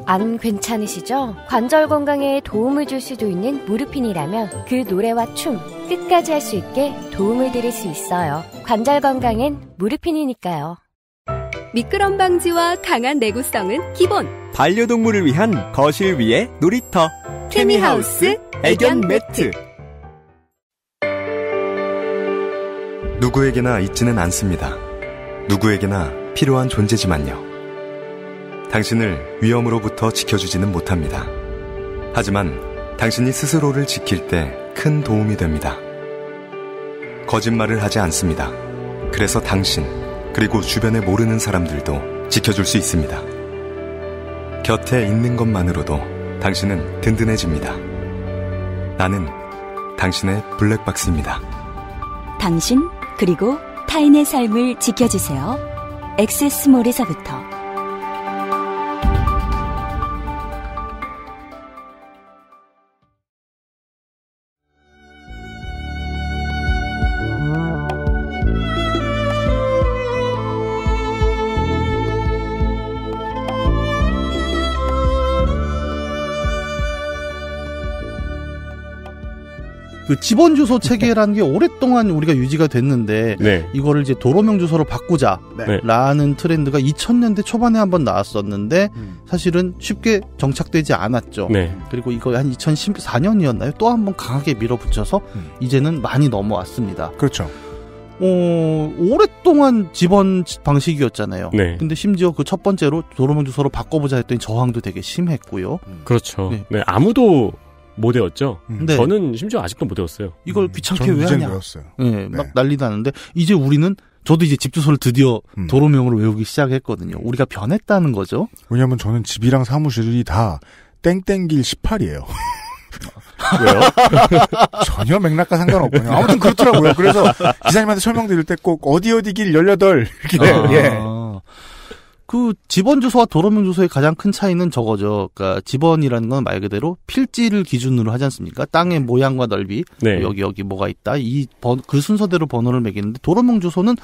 Speaker 2: 안 괜찮으시죠? 관절 건강에 도움을 줄 수도 있는 무르핀이라면 그 노래와 춤 끝까지 할 수 있게 도움을 드릴 수
Speaker 3: 있어요. 관절 건강엔 무르핀이니까요. 미끄럼 방지와 강한 내구성은 기본.
Speaker 1: 반려동물을 위한 거실 위에 놀이터. 케미하우스 애견 매트. 누구에게나 있지는 않습니다. 누구에게나 필요한 존재지만요. 당신을 위험으로부터 지켜주지는 못합니다. 하지만 당신이 스스로를 지킬 때 큰 도움이 됩니다. 거짓말을 하지 않습니다. 그래서 당신, 그리고 주변에 모르는 사람들도 지켜줄 수 있습니다. 곁에 있는 것만으로도 당신은 든든해집니다. 나는 당신의 블랙박스입니다.
Speaker 3: 당신,
Speaker 2: 그리고 타인의 삶을 지켜주세요. 엑세스몰에서부터 그 지번 주소 체계라는 게 오랫동안 우리가 유지가 됐는데 네. 이거를 이제 도로명 주소로 바꾸자라는 네. 네. 트렌드가 2000년대 초반에 한번 나왔었는데 음. 사실은 쉽게 정착되지 않았죠. 네. 그리고 이거 한 2014년이었나요? 또 한번 강하게 밀어붙여서 음. 이제는 많이 넘어왔습니다. 그렇죠. 어, 오랫동안 집원 방식이었잖아요. 네. 근데 심지어 그 첫 번째로 도로명 주소로 바꿔보자 했더니 저항도 되게 심했고요. 음. 그렇죠. 네. 네. 아무도 못 외웠죠. 음. 네. 저는 심지어 아직도 못 외웠어요. 이걸 음. 귀찮게 왜 하냐. 외웠어요. 네, 네. 막 난리도 났는데 이제 우리는 저도 이제 집 주소를 드디어 음. 도로명으로 외우기 시작했거든요. 우리가 변했다는 거죠. 왜냐하면 저는 집이랑 사무실이 다 땡땡길 18이에요.
Speaker 1: [LAUGHS] 왜요? [LAUGHS] 전혀 맥락과 상관없군요. 아무튼 그렇더라고요. 그래서 기사님한테
Speaker 2: 설명드릴 때 꼭 어디 어디 길18 이렇게 아, 예. 그 집원 주소와 도로명 주소의 가장 큰 차이는 저거죠. 그러니까 집원이라는 건 말 그대로 필지를 기준으로 하지 않습니까? 땅의 모양과 넓이 네. 여기 여기 뭐가 있다 이그 번 그 순서대로 번호를 매기는데 도로명 주소는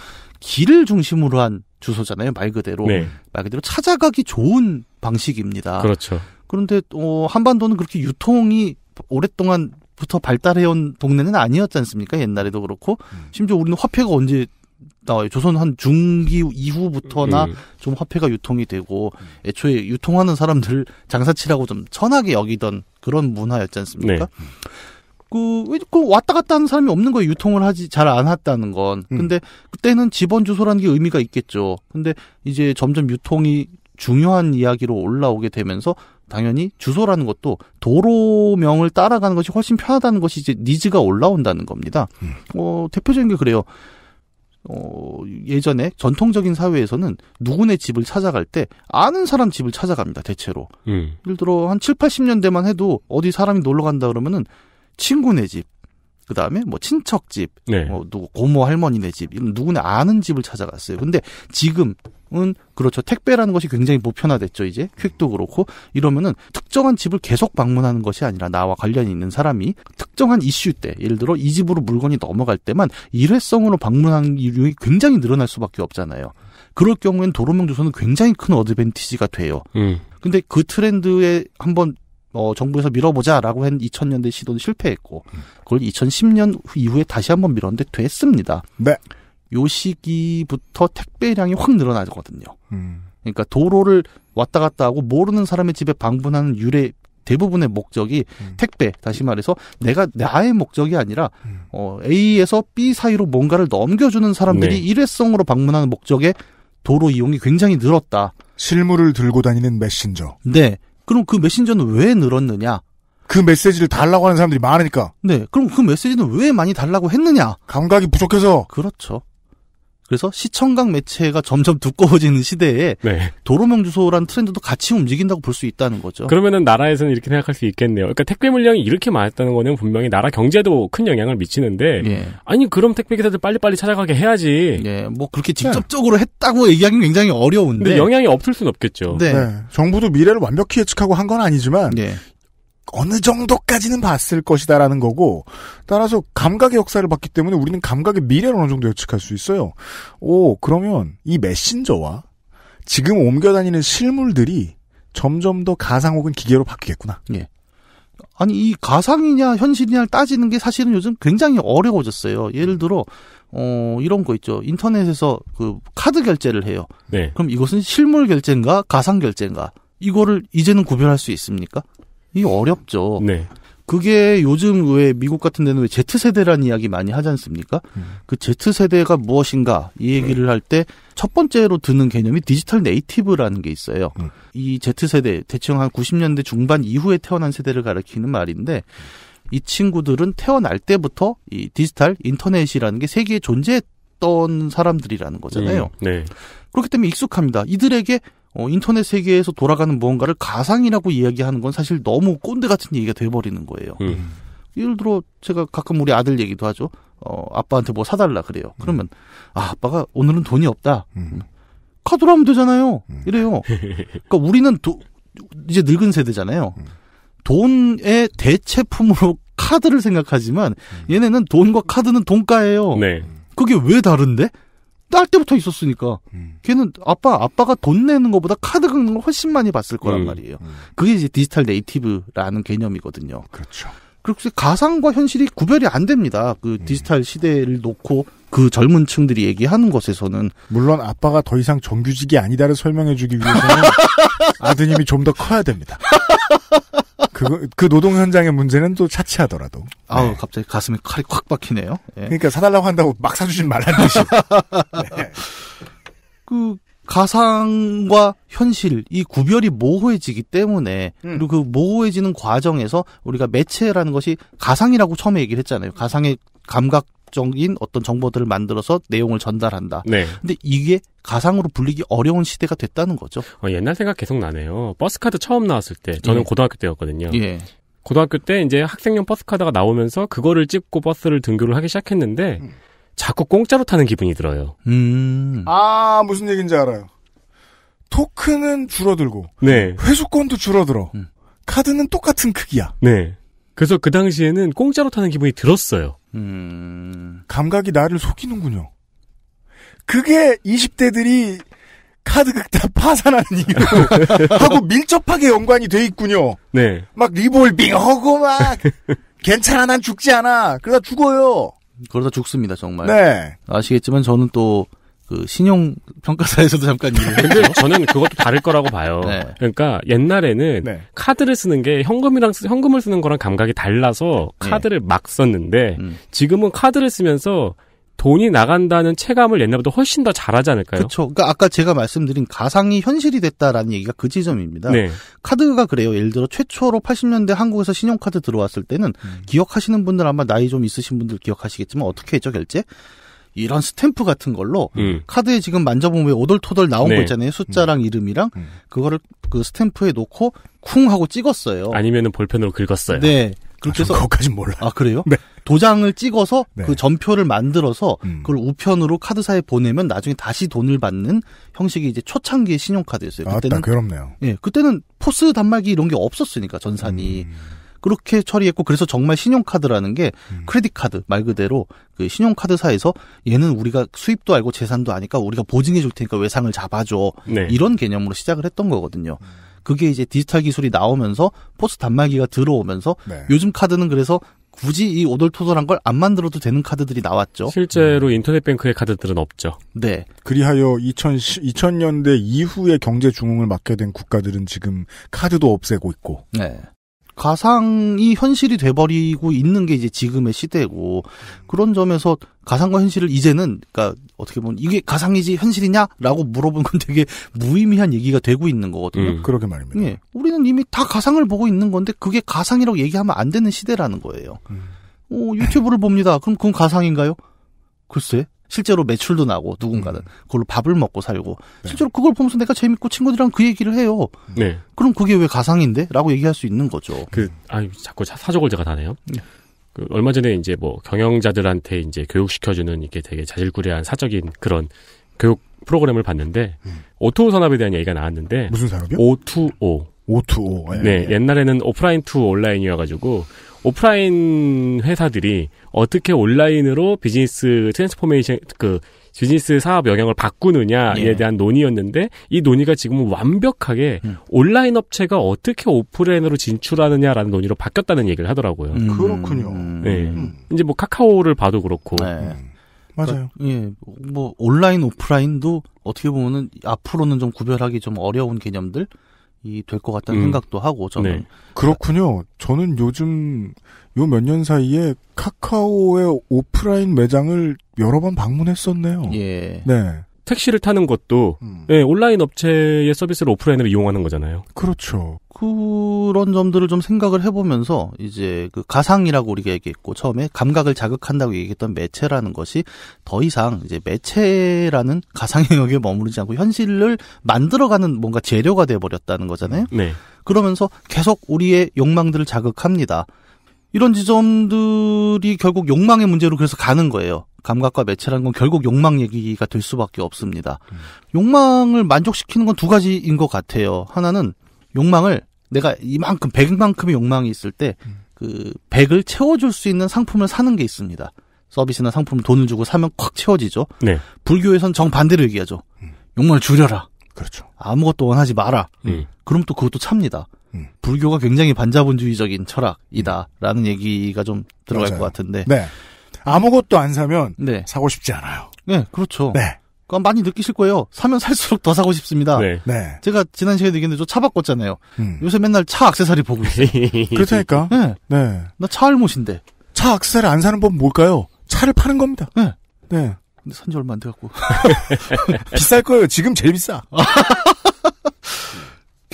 Speaker 2: 길을 중심으로 한 주소잖아요. 말 그대로 네. 말 그대로 찾아가기 좋은 방식입니다. 그렇죠. 그런데 어, 한반도는 그렇게 유통이 오랫동안 부터 발달해온 동네는 아니었지 않습니까? 옛날에도 그렇고. 음. 심지어 우리는 화폐가 언제 나 조선 한 중기 이후부터나 음. 좀 화폐가 유통이 되고 음. 애초에 유통하는 사람들 장사치라고 좀 천하게 여기던 그런 문화였지 않습니까? 네. 그, 그 왔다 갔다 하는 사람이 없는 거예요. 유통을 하지 잘 안 했다는 건. 음. 근데 그때는 집원 주소라는 게 의미가 있겠죠. 근데 이제 점점 유통이 중요한 이야기로 올라오게 되면서 당연히 주소라는 것도 도로명을 따라가는 것이 훨씬 편하다는 것이 이제 니즈가 올라온다는 겁니다. 음. 어, 대표적인 게 그래요. 어, 예전에 전통적인 사회에서는 누구네 집을 찾아갈 때 아는 사람 집을 찾아갑니다, 대체로. 음. 예를 들어 한 7, 80년대만 해도 어디 사람이 놀러 간다 그러면은 친구네 집, 그 다음에 뭐 친척 집, 네. 뭐 누구 고모 할머니네 집, 이런 누구나 아는 집을 찾아갔어요. 근데 지금은 그렇죠. 택배라는 것이 굉장히 보편화됐죠. 이제 퀵도 그렇고 이러면은 특정한 집을 계속 방문하는 것이 아니라 나와 관련이 있는 사람이 특정한 이슈 때, 예를 들어 이 집으로 물건이 넘어갈 때만 일회성으로 방문한는 율이 굉장히 늘어날 수밖에 없잖아요. 그럴 경우엔 도로명 주소는 굉장히 큰 어드밴티지가 돼요. 음. 근데 그 트렌드에 한번 어, 정부에서 밀어보자라고 한 2000년대 시도는 실패했고, 음. 그걸 2010년 이후에 다시 한번 밀었는데 됐습니다. 네. 요 시기부터 택배량이 확 늘어나거든요. 음. 그러니까 도로를 왔다 갔다 하고 모르는 사람의 집에 방문하는 유래 대부분의 목적이 음. 택배, 다시 말해서 내가 나의 목적이 아니라 음. 어, A에서 B 사이로 뭔가를 넘겨주는 사람들이 네. 일회성으로 방문하는 목적에 도로 이용이 굉장히 늘었다. 실물을 들고 다니는 메신저. 네. 그럼 그 메신저는 왜 늘었느냐? 그 메시지를 달라고 하는 사람들이 많으니까. 네. 그럼 그 메시지는 왜 많이 달라고 했느냐? 감각이 부족해서. 그렇죠. 그래서 시청각 매체가 점점 두꺼워지는 시대에 네. 도로명 주소란 트렌드도 같이 움직인다고 볼 수 있다는 거죠.
Speaker 3: 그러면은 나라에서는 이렇게 생각할 수 있겠네요. 그러니까 택배 물량이 이렇게 많았다는 거는 분명히 나라 경제도 큰 영향을 미치는데 예. 아니 그럼 택배 기사들 빨리빨리 찾아가게 해야지. 예. 뭐 그렇게 네. 직접적으로 했다고 얘기하기는 굉장히 어려운데 영향이 없을 순 없겠죠. 네. 네.
Speaker 1: 정부도 미래를 완벽히 예측하고 한 건 아니지만 예. 어느 정도까지는 봤을 것이다라는 거고 따라서 감각의 역사를 봤기 때문에 우리는 감각의 미래를 어느 정도 예측할 수 있어요. 오 그러면 이 메신저와 지금 옮겨 다니는
Speaker 2: 실물들이 점점 더 가상 혹은 기계로 바뀌겠구나. 예. 아니 이 가상이냐 현실이냐를 따지는 게 사실은 요즘 굉장히 어려워졌어요. 예를 들어 어 이런 거 있죠. 인터넷에서 그 카드 결제를 해요. 네. 그럼 이것은 실물 결제인가 가상 결제인가? 이거를 이제는 구별할 수 있습니까? 이 어렵죠. 네. 그게 요즘 왜 미국 같은 데는 왜 z 세대라는 이야기 많이 하지 않습니까? 음. 그 Z세대가 무엇인가 이 얘기를 음. 네. 할때 첫 번째로 드는 개념이 디지털 네이티브라는 게 있어요. 음. 이 Z세대, 대충 한 90년대 중반 이후에 태어난 세대를 가리키는 말인데 이 친구들은 태어날 때부터 이 디지털 인터넷이라는 게 세계에 존재했던 사람들이라는 거잖아요. 음. 네. 그렇기 때문에 익숙합니다. 이들에게 어, 인터넷 세계에서 돌아가는 무언가를 가상이라고 이야기하는 건 사실 너무 꼰대 같은 얘기가 돼버리는 거예요. 음. 예를 들어 제가 가끔 우리 아들 얘기도 하죠. 어, 아빠한테 뭐 사달라 그래요. 음. 그러면 아, 아빠가 오늘은 돈이 없다. 음. 음. 카드로 하면 되잖아요. 음. 이래요. [LAUGHS] 그러니까 우리는 도, 이제 늙은 세대잖아요. 음. 돈의 대체품으로 카드를 생각하지만 얘네는 돈과 카드는 돈가예요. 네. 그게 왜 다른데? 딸 때부터 있었으니까 음. 걔는 아빠 아빠가 돈 내는 것보다 카드 긁는 걸 훨씬 많이 봤을 거란 음. 말이에요. 음. 그게 이제 디지털 네이티브라는 개념이거든요. 그렇죠. 그리고 가상과 현실이 구별이 안 됩니다. 그 음. 디지털 시대를 놓고 그 젊은 층들이 얘기하는 것에서는 물론 아빠가 더 이상 정규직이 아니다를 설명해주기 위해서는
Speaker 1: [LAUGHS] 아드님이 좀 더 커야 됩니다. 그, 그 노동 현장의 문제는
Speaker 2: 또 차치하더라도. 아우, 네. 갑자기 가슴이 칼이 콱 박히네요. 예. 그러니까 사달라고 한다고 막 사주진 말란 듯이.
Speaker 3: 네. 그,
Speaker 2: 가상과 현실, 이 구별이 모호해지기 때문에, 음. 그리고 그 모호해지는 과정에서 우리가 매체라는 것이 가상이라고 처음에 얘기를 했잖아요. 가상의 감각 적인 어떤 정보들을 만들어서
Speaker 3: 내용을 전달한다. 네. 근데 이게 가상으로 불리기 어려운 시대가 됐다는 거죠. 어, 옛날 생각 계속 나네요. 버스카드 처음 나왔을 때 저는 예. 고등학교 때였거든요. 예. 고등학교 때 이제 학생용 버스카드가 나오면서 그거를 찍고 버스를 등교를 하기 시작했는데 음. 자꾸 공짜로 타는 기분이 들어요. 음.
Speaker 1: 아 무슨 얘기인지 알아요. 토크는 줄어들고 네. 회수권도
Speaker 3: 줄어들어. 음.
Speaker 1: 카드는 똑같은
Speaker 3: 크기야. 네.
Speaker 1: 그래서 그 당시에는 공짜로 타는 기분이 들었어요. 음... 감각이 나를 속이는군요. 그게 20대들이 카드 극단 파산하는 이유 [LAUGHS] 하고 밀접하게 연관이 돼 있군요. 네. 막 리볼빙 하고 막 괜찮아 난 죽지 않아. 그러다 죽어요.
Speaker 2: 그러다 죽습니다 정말. 네. 아시겠지만 저는 또그 신용 평가사에서도 잠깐
Speaker 3: 근데 저는 그것도 다를 거라고 봐요. 네. 그러니까 옛날에는 네. 카드를 쓰는 게 현금이랑 현금을 쓰는 거랑 감각이 달라서 네. 카드를 네. 막 썼는데 음. 지금은 카드를 쓰면서 돈이 나간다는 체감을 옛날보다 훨씬 더 잘하지 않을까요? 그렇죠.
Speaker 2: 그러니까 아까 제가 말씀드린 가상이 현실이 됐다라는 얘기가 그 지점입니다. 네. 카드가 그래요. 예를 들어 최초로 80년대 한국에서 신용카드 들어왔을 때는 음. 기억하시는 분들 아마 나이 좀 있으신 분들 기억하시겠지만 어떻게 했죠 결제? 이런 스탬프 같은 걸로 음. 카드에 지금 만져보면 오돌토돌 나온 네. 거 있잖아요. 숫자랑 음. 이름이랑 음. 그거를 그 스탬프에 놓고 쿵 하고 찍었어요.
Speaker 3: 아니면은 볼펜으로 긁었어요. 네.
Speaker 2: 아, 그렇게 해서 아, 그것까지 몰라. 아 그래요? 네. 도장을 찍어서 네. 그 전표를 만들어서 음. 그걸 우편으로 카드사에 보내면 나중에 다시 돈을 받는 형식이 이제 초창기의 신용카드였어요. 아, 그때는 아, 괴롭네요. 예, 그때는 포스 단말기 이런 게 없었으니까 전산이. 음. 그렇게 처리했고 그래서 정말 신용카드라는 게 음. 크레딧 카드 말 그대로 그 신용카드사에서 얘는 우리가 수입도 알고 재산도 아니까 우리가 보증해 줄 테니까 외상을 잡아줘 네. 이런 개념으로 시작을 했던 거거든요. 그게 이제 디지털 기술이 나오면서 포스 단말기가 들어오면서 네. 요즘 카드는 그래서 굳이 이 오돌토돌한 걸 안 만들어도 되는 카드들이 나왔죠.
Speaker 3: 실제로 음. 인터넷 뱅크의 카드들은 없죠.
Speaker 1: 네. 그리하여 2000, 2000년대 이후에 경제 중흥을 맡게
Speaker 2: 된 국가들은 지금 카드도 없애고 있고. 네. 가상이 현실이 돼버리고 있는 게 이제 지금의 시대고 그런 점에서 가상과 현실을 이제는 그러니까 어떻게 보면 이게 가상이지 현실이냐라고 물어보는 건 되게 무의미한 얘기가 되고 있는 거거든요. 음. 그러게 말입니다. 예, 우리는 이미 다 가상을 보고 있는 건데 그게 가상이라고 얘기하면 안 되는 시대라는 거예요. 음. 오, 유튜브를 봅니다. 그럼 그건 가상인가요? 글쎄 실제로 매출도 나고 누군가는 음. 그걸로 밥을 먹고 살고 네. 실제로 그걸 보면서 내가 재밌고 친구들이랑 그 얘기를
Speaker 3: 해요. 네. 그럼 그게 왜 가상인데?라고 얘기할 수 있는 거죠. 그 아유 자꾸 사족을 제가 다네요. 네. 그 얼마 전에 이제 뭐 경영자들한테 이제 교육시켜주는 이게 되게 자질구레한 사적인 그런 교육 프로그램을 봤는데 음. 오토 산업에 대한 얘기가 나왔는데 무슨 산업이요? O2O.
Speaker 1: O2O. 예, 네,
Speaker 3: 옛날에는 오프라인 투 온라인이어가지고 오프라인 회사들이 어떻게 온라인으로 비즈니스 트랜스포메이션 그 비즈니스 사업 영향을 바꾸느냐에 예. 대한 논의였는데 이 논의가 지금은 완벽하게 음. 온라인 업체가 어떻게 오프라인으로 진출하느냐라는 논의로 바뀌었다는 얘기를 하더라고요. 음.
Speaker 2: 그렇군요.
Speaker 3: 음. 네. 음. 이제 뭐 카카오를 봐도 그렇고. 네. 음.
Speaker 2: 맞아요. 그러니까, 예, 뭐 온라인 오프라인도 어떻게 보면은 앞으로는 좀 구별하기 좀 어려운 개념들 이될것 같다는 음. 생각도 하고 저는 네.
Speaker 1: 그렇군요. 저는 요즘 요 몇 년 사이에 카카오의 오프라인 매장을 여러 번 방문했었네요.
Speaker 3: 예. 네. 택시를 타는 것도 음. 예, 온라인 업체의 서비스를 오프라인으로 이용하는 거잖아요.
Speaker 2: 그렇죠. 그런 점들을 좀 생각을 해보면서
Speaker 3: 이제 그
Speaker 2: 가상이라고 우리가 얘기했고 처음에 감각을 자극한다고 얘기했던 매체라는 것이 더 이상 이제 매체라는 가상 [LAUGHS] 영역에 머무르지 않고 현실을 만들어가는 뭔가 재료가 돼버렸다는 거잖아요. 네. 그러면서 계속 우리의 욕망들을 자극합니다. 이런 지점들이 결국 욕망의 문제로 그래서 가는 거예요. 감각과 매체라는 건 결국 욕망 얘기가 될 수밖에 없습니다. 음. 욕망을 만족시키는 건 두 가지인 것 같아요. 하나는 욕망을 내가 이만큼 백만큼의 욕망이 있을 때 그 백을 채워줄 수 있는 상품을 사는 게 있습니다. 서비스나 상품 돈을 주고 사면 콱 채워지죠. 네. 불교에선 정 반대로 얘기하죠. 음. 욕망을 줄여라. 그렇죠. 아무것도 원하지 마라. 음. 그럼 또 그것도 찹니다. 음. 불교가 굉장히 반자본주의적인 철학이다라는 음. 얘기가 좀 들어갈 맞아요. 것 같은데. 네. 아무것도 안 사면 네. 사고 싶지 않아요. 네, 그렇죠. 네. 그건 많이 느끼실 거예요. 사면 살수록 더 사고 싶습니다. 네. 네. 제가 지난 시간에 얘기했는데 저 차 바꿨잖아요. 음. 요새 맨날 차 악세사리 보고 있어요. [LAUGHS] 그렇다니까.
Speaker 1: 네. 네.
Speaker 2: 나 차 알못인데. 차 악세사리 안 사는 법 뭘까요? 차를 파는 겁니다. 네. 네. 근데 산지 얼마 안 돼갖고. [LAUGHS] 비쌀 거예요. 지금 제일 비싸. [LAUGHS]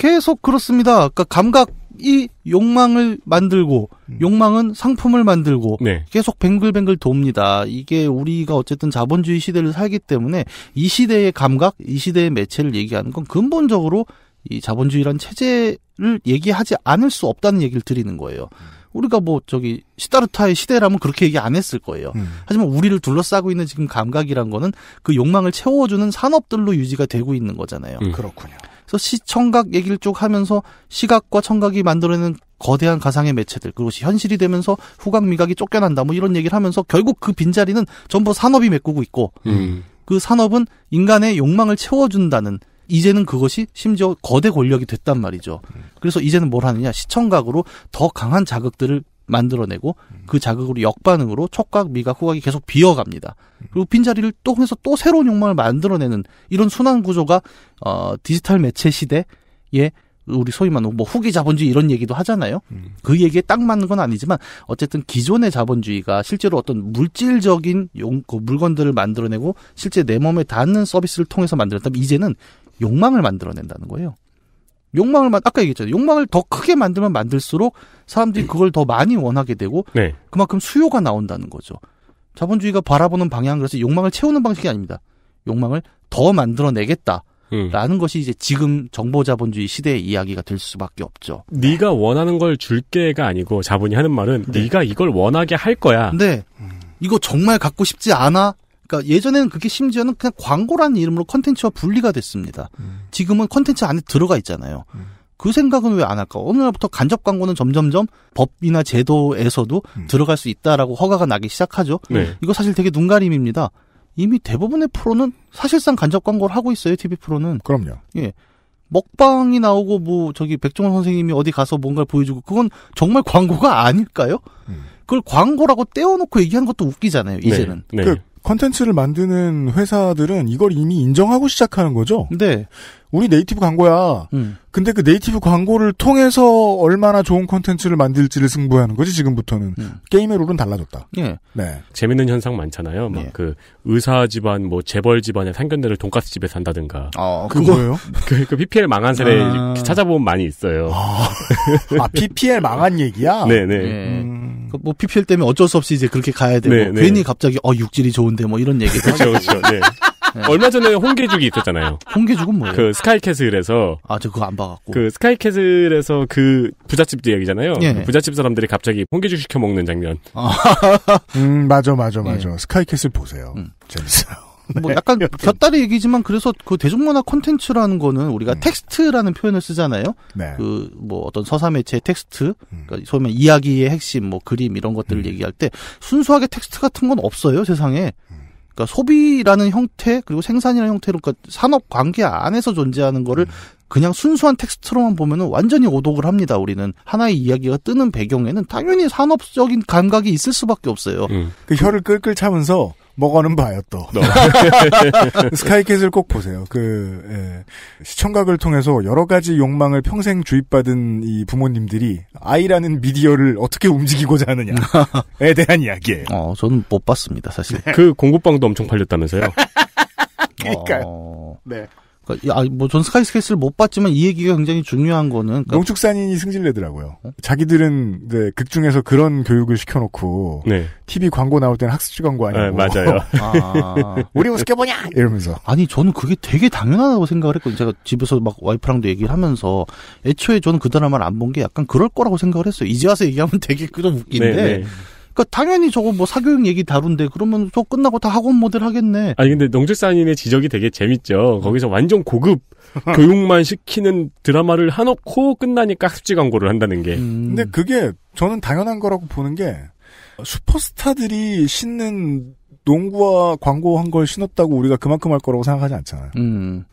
Speaker 2: 계속 그렇습니다. 그러니까 감각이 욕망을 만들고 음. 욕망은 상품을 만들고 네. 계속 뱅글뱅글 돕니다. 이게 우리가 어쨌든 자본주의 시대를 살기 때문에 이 시대의 감각, 이 시대의 매체를 얘기하는 건 근본적으로 이 자본주의란 체제를 얘기하지 않을 수 없다는 얘기를 드리는 거예요. 음. 우리가 뭐 저기 시다르타의 시대라면 그렇게 얘기 안 했을 거예요. 음. 하지만 우리를 둘러싸고 있는 지금 감각이란 거는 그 욕망을 채워주는 산업들로 유지가 되고 있는 거잖아요. 음. 그렇군요. 그래서 시청각 얘기를 쭉 하면서 시각과 청각이 만들어내는 거대한 가상의 매체들 그것이 현실이 되면서 후각 미각이 쫓겨난다 뭐 이런 얘기를 하면서 결국 그 빈자리는 전부 산업이 메꾸고 있고 음. 그 산업은 인간의 욕망을 채워준다는 이제는 그것이 심지어 거대 권력이 됐단 말이죠. 그래서 이제는 뭘 하느냐 시청각으로 더 강한 자극들을 만들어내고 음. 그 자극으로 역반응으로 촉각, 미각, 후각이 계속 비어갑니다. 음. 그리고 빈자리를 또 해서 또 새로운 욕망을 만들어내는 이런 순환 구조가 어 디지털 매체 시대에 우리 소위 말하는 뭐 후기 자본주의 이런 얘기도 하잖아요. 음. 그 얘기에 딱 맞는 건 아니지만 어쨌든 기존의 자본주의가 실제로 어떤 물질적인 용, 그 물건들을 만들어내고 실제 내 몸에 닿는 서비스를 통해서 만들었다면 이제는 욕망을 만들어낸다는 거예요. 욕망을 만 아까 얘기했잖아요. 욕망을 더 크게 만들면 만들수록 사람들이 그걸 더 많이 원하게 되고 네. 그만큼 수요가 나온다는 거죠. 자본주의가 바라보는 방향 그래서 욕망을 채우는 방식이 아닙니다. 욕망을 더 만들어내겠다. 음. 라는 음. 것이 이제 지금 정보 자본주의
Speaker 3: 시대의 이야기가 될 수밖에 없죠. 네가 원하는 걸 줄게가 아니고 자본이 하는 말은 네. 네가 이걸 원하게 할 거야.
Speaker 2: 네. 음. 이거 정말 갖고 싶지 않아? 그러니까 예전에는 그게 심지어는 그냥 광고라는 이름으로 컨텐츠와 분리가 됐습니다. 지금은 컨텐츠 안에 들어가 있잖아요. 그 생각은 왜 안 할까? 어느 날부터 간접 광고는 점점점 법이나 제도에서도 음. 들어갈 수 있다라고 허가가 나기 시작하죠. 네. 이거 사실 되게 눈가림입니다. 이미 대부분의 프로는 사실상 간접 광고를 하고 있어요. TV 프로는. 그럼요. 예. 먹방이 나오고 뭐 저기 백종원 선생님이 어디 가서 뭔가를 보여주고 그건 정말 [LAUGHS] 광고가 아닐까요? 음. 그걸 광고라고 떼어놓고 얘기하는 것도 웃기잖아요. 네. 이제는. 네. 네. 그 컨텐츠를 만드는
Speaker 1: 회사들은 이걸 이미 인정하고 시작하는 거죠? 네. 우리 네이티브 광고야. 음. 근데 그 네이티브 광고를 통해서 얼마나 좋은 컨텐츠를 만들지를 승부하는 거지, 지금부터는. 음. 게임의 룰은 달라졌다.
Speaker 3: 예. 네. 재밌는 현상 많잖아요. 막그 예. 의사 집안, 뭐 재벌 집안의 상견례를 돈가스 집에 산다든가. 아, 그거요? [LAUGHS] 그, 그 PPL 망한 사례 아... 찾아보면 많이 있어요. 아,
Speaker 2: 아 PPL 망한 얘기야? 네네. [LAUGHS] 네. 네. 예. 음. 그 뭐 PPL 때문에 어쩔 수 없이 이제 그렇게 가야 되고 네, 네. 괜히 갑자기 어 육질이 좋은데 뭐 이런 얘기도 그렇죠, 그렇죠. 네.
Speaker 3: [LAUGHS] 네. 얼마 전에 홍계죽이 있었잖아요. 홍계죽은 뭐예요? 그 스카이캐슬에서 아 저 그거 안 봐갖고 그 스카이캐슬에서 그 부잣집 얘기잖아요. 예. 그 부잣집 사람들이 갑자기 홍계죽 시켜 먹는 장면.
Speaker 2: [LAUGHS] 음 맞아 맞아 예. 맞아. 예. 스카이캐슬
Speaker 1: 보세요. 음. 재밌어요.
Speaker 2: 네. 뭐 약간 곁다리 얘기지만 그래서 그 대중문화 콘텐츠라는 거는 우리가 음. 텍스트라는 표현을 쓰잖아요. 네. 그뭐 어떤 서사 매체 텍스트, 음. 그러니까 소위 말 이야기의 핵심, 뭐 그림 이런 것들을 음. 얘기할 때 순수하게 텍스트 같은 건 없어요 세상에. 음. 그러니까 소비라는 형태 그리고 생산이라는 형태로 그러니까 산업 관계 안에서 존재하는 거를 음. 그냥 순수한 텍스트로만 보면은 완전히 오독을 합니다. 우리는 하나의 이야기가 뜨는 배경에는 당연히 산업적인 감각이 있을 수밖에 없어요. 음. 그 혀를 끌끌 차면서 먹어는 봐요 또. 네.
Speaker 1: [LAUGHS] 스카이캣을 꼭 보세요. 그 예, 시청각을 통해서 여러 가지 욕망을 평생 주입받은 이 부모님들이 아이라는 미디어를 어떻게 움직이고자
Speaker 2: 하느냐에
Speaker 3: [LAUGHS] 대한 이야기예요. 어, 저는 못 봤습니다 사실. 그 공구방도 엄청 팔렸다면서요?
Speaker 2: [LAUGHS] 그러니까.
Speaker 1: 어... 네.
Speaker 2: 그러니까 뭐전 스카이스케이스를 못 봤지만 이 얘기가 굉장히 중요한 거는
Speaker 1: 그러니까 농축산인이 승진내더라고요 어? 자기들은 이극 중에서 그런
Speaker 2: 교육을 시켜놓고 네.
Speaker 1: TV 광고 나올 때는 학습지 광고 아니고 네, 맞아요.
Speaker 2: [LAUGHS] 아. 우리 우습게 보냐 이러면서 아니 저는 그게 되게 당연하다고 생각을 했거든요. 제가 집에서 막 와이프랑도 얘기를 하면서 애초에 저는 그 드라마를 안 본 게 약간 그럴 거라고 생각을 했어요. 이제 와서 얘기하면 되게 좀 웃긴데. 네, 네. 그러니까 당연히 저거 뭐 사교육 얘기 다룬데 그러면 저 끝나고 다 학원 모델 하겠네.
Speaker 3: 아니 근데 농축산인의 지적이 되게 재밌죠. 거기서 완전 고급 [LAUGHS] 교육만 시키는 드라마를 하놓고 끝나니까 학 습지 광고를 한다는 게. 음.
Speaker 1: 근데 그게 저는 당연한 거라고 보는 게 슈퍼스타들이 신는 농구와 광고한 걸 신었다고 우리가 그만큼 할 거라고 생각하지 않잖아요. 음.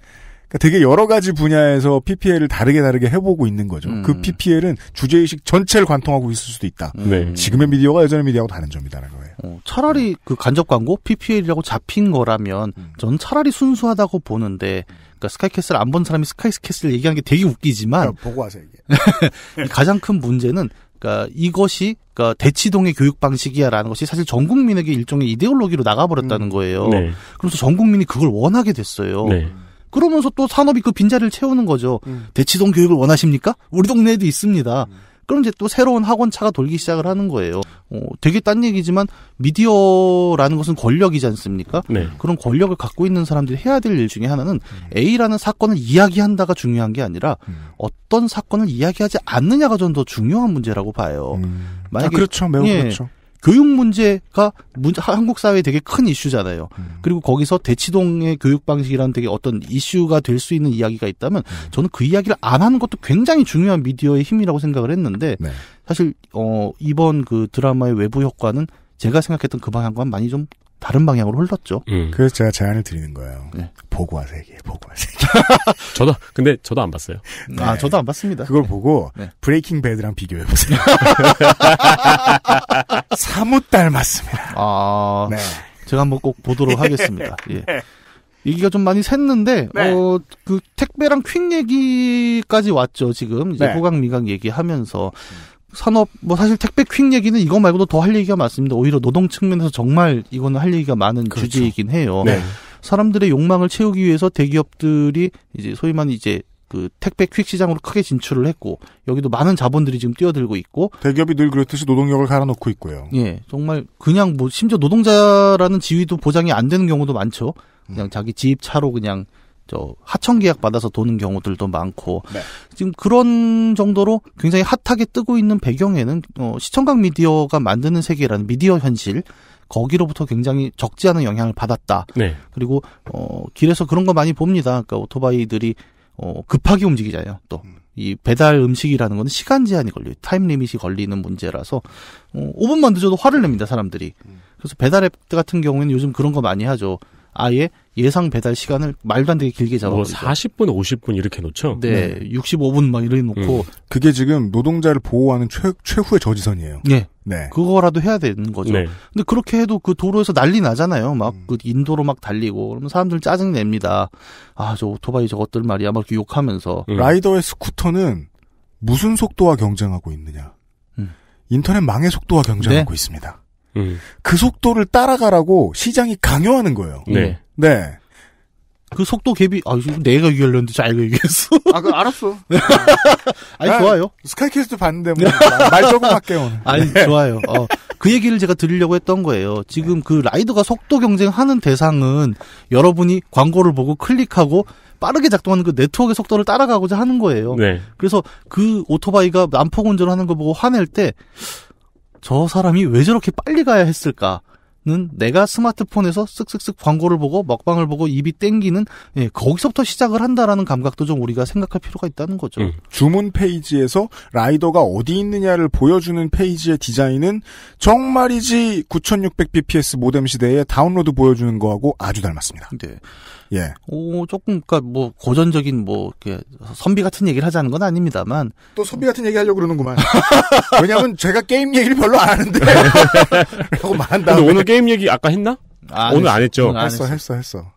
Speaker 1: 그러니까 되게 여러 가지 분야에서 PPL을 다르게 다르게 해보고 있는 거죠. 그 음. 그 PPL은 주제의식 전체를 관통하고 있을 수도 있다. 음. 네. 지금의 미디어가 예전의 미디어하고 다른 점이다라는 거예요.
Speaker 2: 어, 차라리 그 간접 광고 PPL이라고 잡힌 거라면 음. 저는 차라리 순수하다고 보는데 그러니까 스카이캐슬 안 본 사람이 스카이캐슬 얘기한게 되게 웃기지만 보고 와서 얘기해. [LAUGHS] 가장 큰 문제는 그러니까 이것이 그러니까 대치동의 교육 방식이야라는 것이 사실 전 국민에게 일종의 이데올로기로 나가버렸다는 음. 거예요. 네. 그래서 전 국민이 그걸 원하게 됐어요. 네. 그러면서 또 산업이 그 빈자리를 채우는 거죠. 음. 대치동 교육을 원하십니까? 우리 동네에도 있습니다. 음. 그럼 이제 또 새로운 학원차가 돌기 시작을 하는 거예요. 어, 되게 딴 얘기지만 미디어라는 것은 권력이지 않습니까? 네. 그런 권력을 갖고 있는 사람들이 해야 될 일 중에 하나는 음. A라는 사건을 이야기한다가 중요한 게 아니라 음. 어떤 사건을 이야기하지 않느냐가 좀 더 중요한 문제라고 봐요. 음. 아, 만약에 아, 그렇죠. 매우 예, 그렇죠. 교육 문제가 문제, 한국 사회에 되게 큰 이슈잖아요. 음. 그리고 거기서 대치동의 교육 방식이라는 되게 어떤 이슈가 될 수 있는 이야기가 있다면 음. 저는 그 이야기를 안 하는 것도 굉장히 중요한 미디어의 힘이라고 생각을 했는데 네. 사실 어 이번 그 드라마의 외부 효과는 제가 생각했던 그 방향과는 많이 좀 다른 방향으로 흘렀죠. 음. 그래서 제가 제안을 드리는 거예요. 네. 보고와 세계, 보고와 세계. 저도 근데 저도 안 봤어요. 아,
Speaker 1: 네. 아 저도 안 봤습니다. 그걸 네. 보고 네. 브레이킹 배드랑 비교해 보세요.
Speaker 2: [LAUGHS] 사뭇 닮았습니다. 아, 네. 제가 한번 꼭 보도록 하겠습니다. [LAUGHS] 네. 예. 얘기가 좀 많이 샜는데 어 그 택배랑 퀵 얘기까지 왔죠 지금 이제 호강 미강 얘기하면서. 음. 산업 뭐 사실 택배 퀵 얘기는 이거 말고도 더 할 얘기가 많습니다. 오히려 노동 측면에서 정말 이거는 할 얘기가 많은 그렇죠. 주제이긴 해요. 네. 사람들의 욕망을 채우기 위해서 대기업들이 이제 소위 만 이제 그 택배 퀵 시장으로 크게 진출을 했고 여기도 많은 자본들이 지금 뛰어들고 있고 대기업이 늘 그랬듯이 노동력을 갈아넣고 있고요. 예, 정말 그냥 뭐 심지어 노동자라는 지위도 보장이 안 되는 경우도 많죠. 그냥 음. 자기 집 차로 그냥 저 하청 계약 받아서 도는 경우들도 많고 네. 지금 그런 정도로 굉장히 핫하게 뜨고 있는 배경에는 어, 시청각 미디어가 만드는 세계라는 미디어 현실 거기로부터 굉장히 적지 않은 영향을 받았다. 네. 그리고 어 길에서 그런 거 많이 봅니다. 그러니까 오토바이들이 어 급하게 움직이잖아요. 또이 음. 배달 음식이라는 거는 시간 제한이 걸려요. 타임 리밋이 걸리는 문제라서 어 5분만 늦어도 화를 냅니다, 사람들이. 음. 그래서 배달 앱 같은 경우에는 요즘 그런 거 많이 하죠. 아예 예상 배달 시간을
Speaker 3: 말도 안 되게 길게 뭐 잡아버뭐 40분, 50분 이렇게 놓죠. 네,
Speaker 2: 네. 65분 막 이렇게 놓고 음. 그게 지금 노동자를 보호하는 최, 최후의 저지선이에요.
Speaker 3: 네. 네.
Speaker 2: 그거라도 해야 되는 거죠. 네. 근데 그렇게 해도 그 도로에서 난리 나잖아요. 막그 음. 인도로 막 달리고 그러면 사람들 짜증 냅니다. 아, 저 오토바이 저것들 말이야. 막이렇 욕하면서. 음. 라이더의
Speaker 1: 스쿠터는 무슨 속도와 경쟁하고 있느냐? 음. 인터넷 망의 속도와 경쟁하고 네. 있습니다. 음. 그 속도를 따라가라고 시장이 강요하는 거예요. 네.
Speaker 2: 네. 그 속도 갭이 아 내가 얘기하려는데 잘 얘기했어.
Speaker 1: [LAUGHS] 아, 그 알았어. 네. [LAUGHS] 아니 아, 좋아요. 스카이캐스트 봤는데 뭐말 네. 조금 할게요.
Speaker 2: 아니 네. 좋아요. 어, 그 얘기를 제가 드리려고 했던 거예요. 지금 네. 그 라이더가 속도 경쟁하는 대상은 여러분이 광고를 보고 클릭하고 빠르게 작동하는 그 네트워크의 속도를 따라가고자 하는 거예요. 네. 그래서 그 오토바이가 난폭 운전하는 을거 보고 화낼 때저 사람이 왜 저렇게 빨리 가야 했을까? 는 내가 스마트폰에서 쓱쓱쓱 광고를 보고 먹방을 보고 입이 땡기는 예, 거기서부터 시작을 한다라는 감각도 좀 우리가 생각할 필요가 있다는 거죠.
Speaker 1: 음. 주문 페이지에서 라이더가 어디 있느냐를 보여주는 페이지의 디자인은 정말이지 9600bps 모뎀 시대에 다운로드 보여주는 거하고 아주 닮았습니다. 네. 예.
Speaker 2: 오, 조금, 그니까 뭐, 고전적인 뭐, 이렇게, 선비 같은 얘기를 하자는 건 아닙니다만.
Speaker 1: 또 선비 같은 얘기 하려고 그러는구만.
Speaker 2: [LAUGHS] 왜냐면 제가 게임 얘기를 별로 안 하는데.
Speaker 3: 라고 [LAUGHS] 말한다. 근데 오늘 게임 얘기 아까 했나? 아, 오늘 안 했죠. 안 했어,
Speaker 1: 했어, 했어.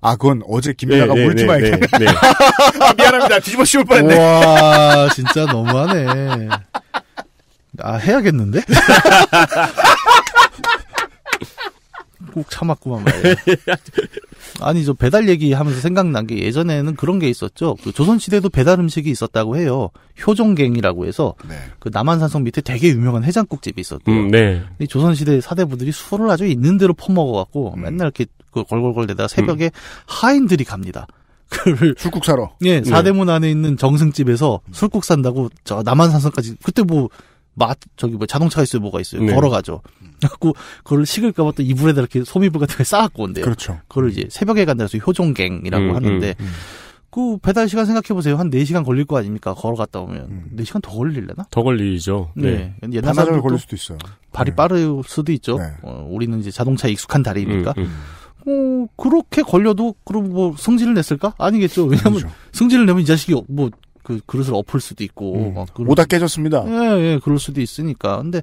Speaker 1: 아, 그건 어제 김민아가 네, 울지마 네 네, 네, 네, 네.
Speaker 3: [LAUGHS] 아, 미안합니다. 뒤집어 씌울 뻔했네.
Speaker 2: 와, 진짜 너무하네. 아, 해야겠는데? 꼭 참았구만 말이야. 아니 저 배달 얘기하면서 생각난 게 예전에는 그런 게 있었죠. 그 조선 시대도 배달 음식이 있었다고 해요. 효종갱이라고 해서 네. 그 남한산성 밑에 되게 유명한 해장국집이 있었대요. 음, 네. 이 조선 시대 사대부들이 술을 아주 있는 대로 퍼먹어 갖고 음. 맨날 이렇게 그 걸걸걸대다 음. 새벽에 음. 하인들이 갑니다. 그를 [LAUGHS] 술국 사러. 예, 네. 사대문 안에 있는 정승집에서 음. 술국 산다고 저 남한산성까지 그때 뭐마 저기 뭐 자동차가 있어요 뭐가 있어요 네. 걸어가죠. 음. 그래갖고 그걸 식을까봐 또 이불에다 이렇게 소미불 같은 걸 싸갖고 온대요. 그렇죠. 그걸 이제 새벽에 간다해서 효종갱이라고 음, 하는데 음, 음. 그 배달 시간 생각해 보세요 한4 시간 걸릴 거 아닙니까 걸어갔다 오면 음. 4 시간 더 걸릴려나? 더 걸리죠. 네. 네. 옛날 사람들 걸릴 수도 있어요. 발이 네. 빠를 수도 있죠. 네. 어, 우리는 이제 자동차에 익숙한 다리니까. 음, 음. 어, 그렇게 걸려도 그럼 뭐 성질을 냈을까? 아니겠죠. 왜냐면 성질을 내면 이 자식이 뭐그 그릇을 엎을 수도 있고 음. 막 그런, 오다 깨졌습니다. 예, 예, 그럴 수도 있으니까. 근데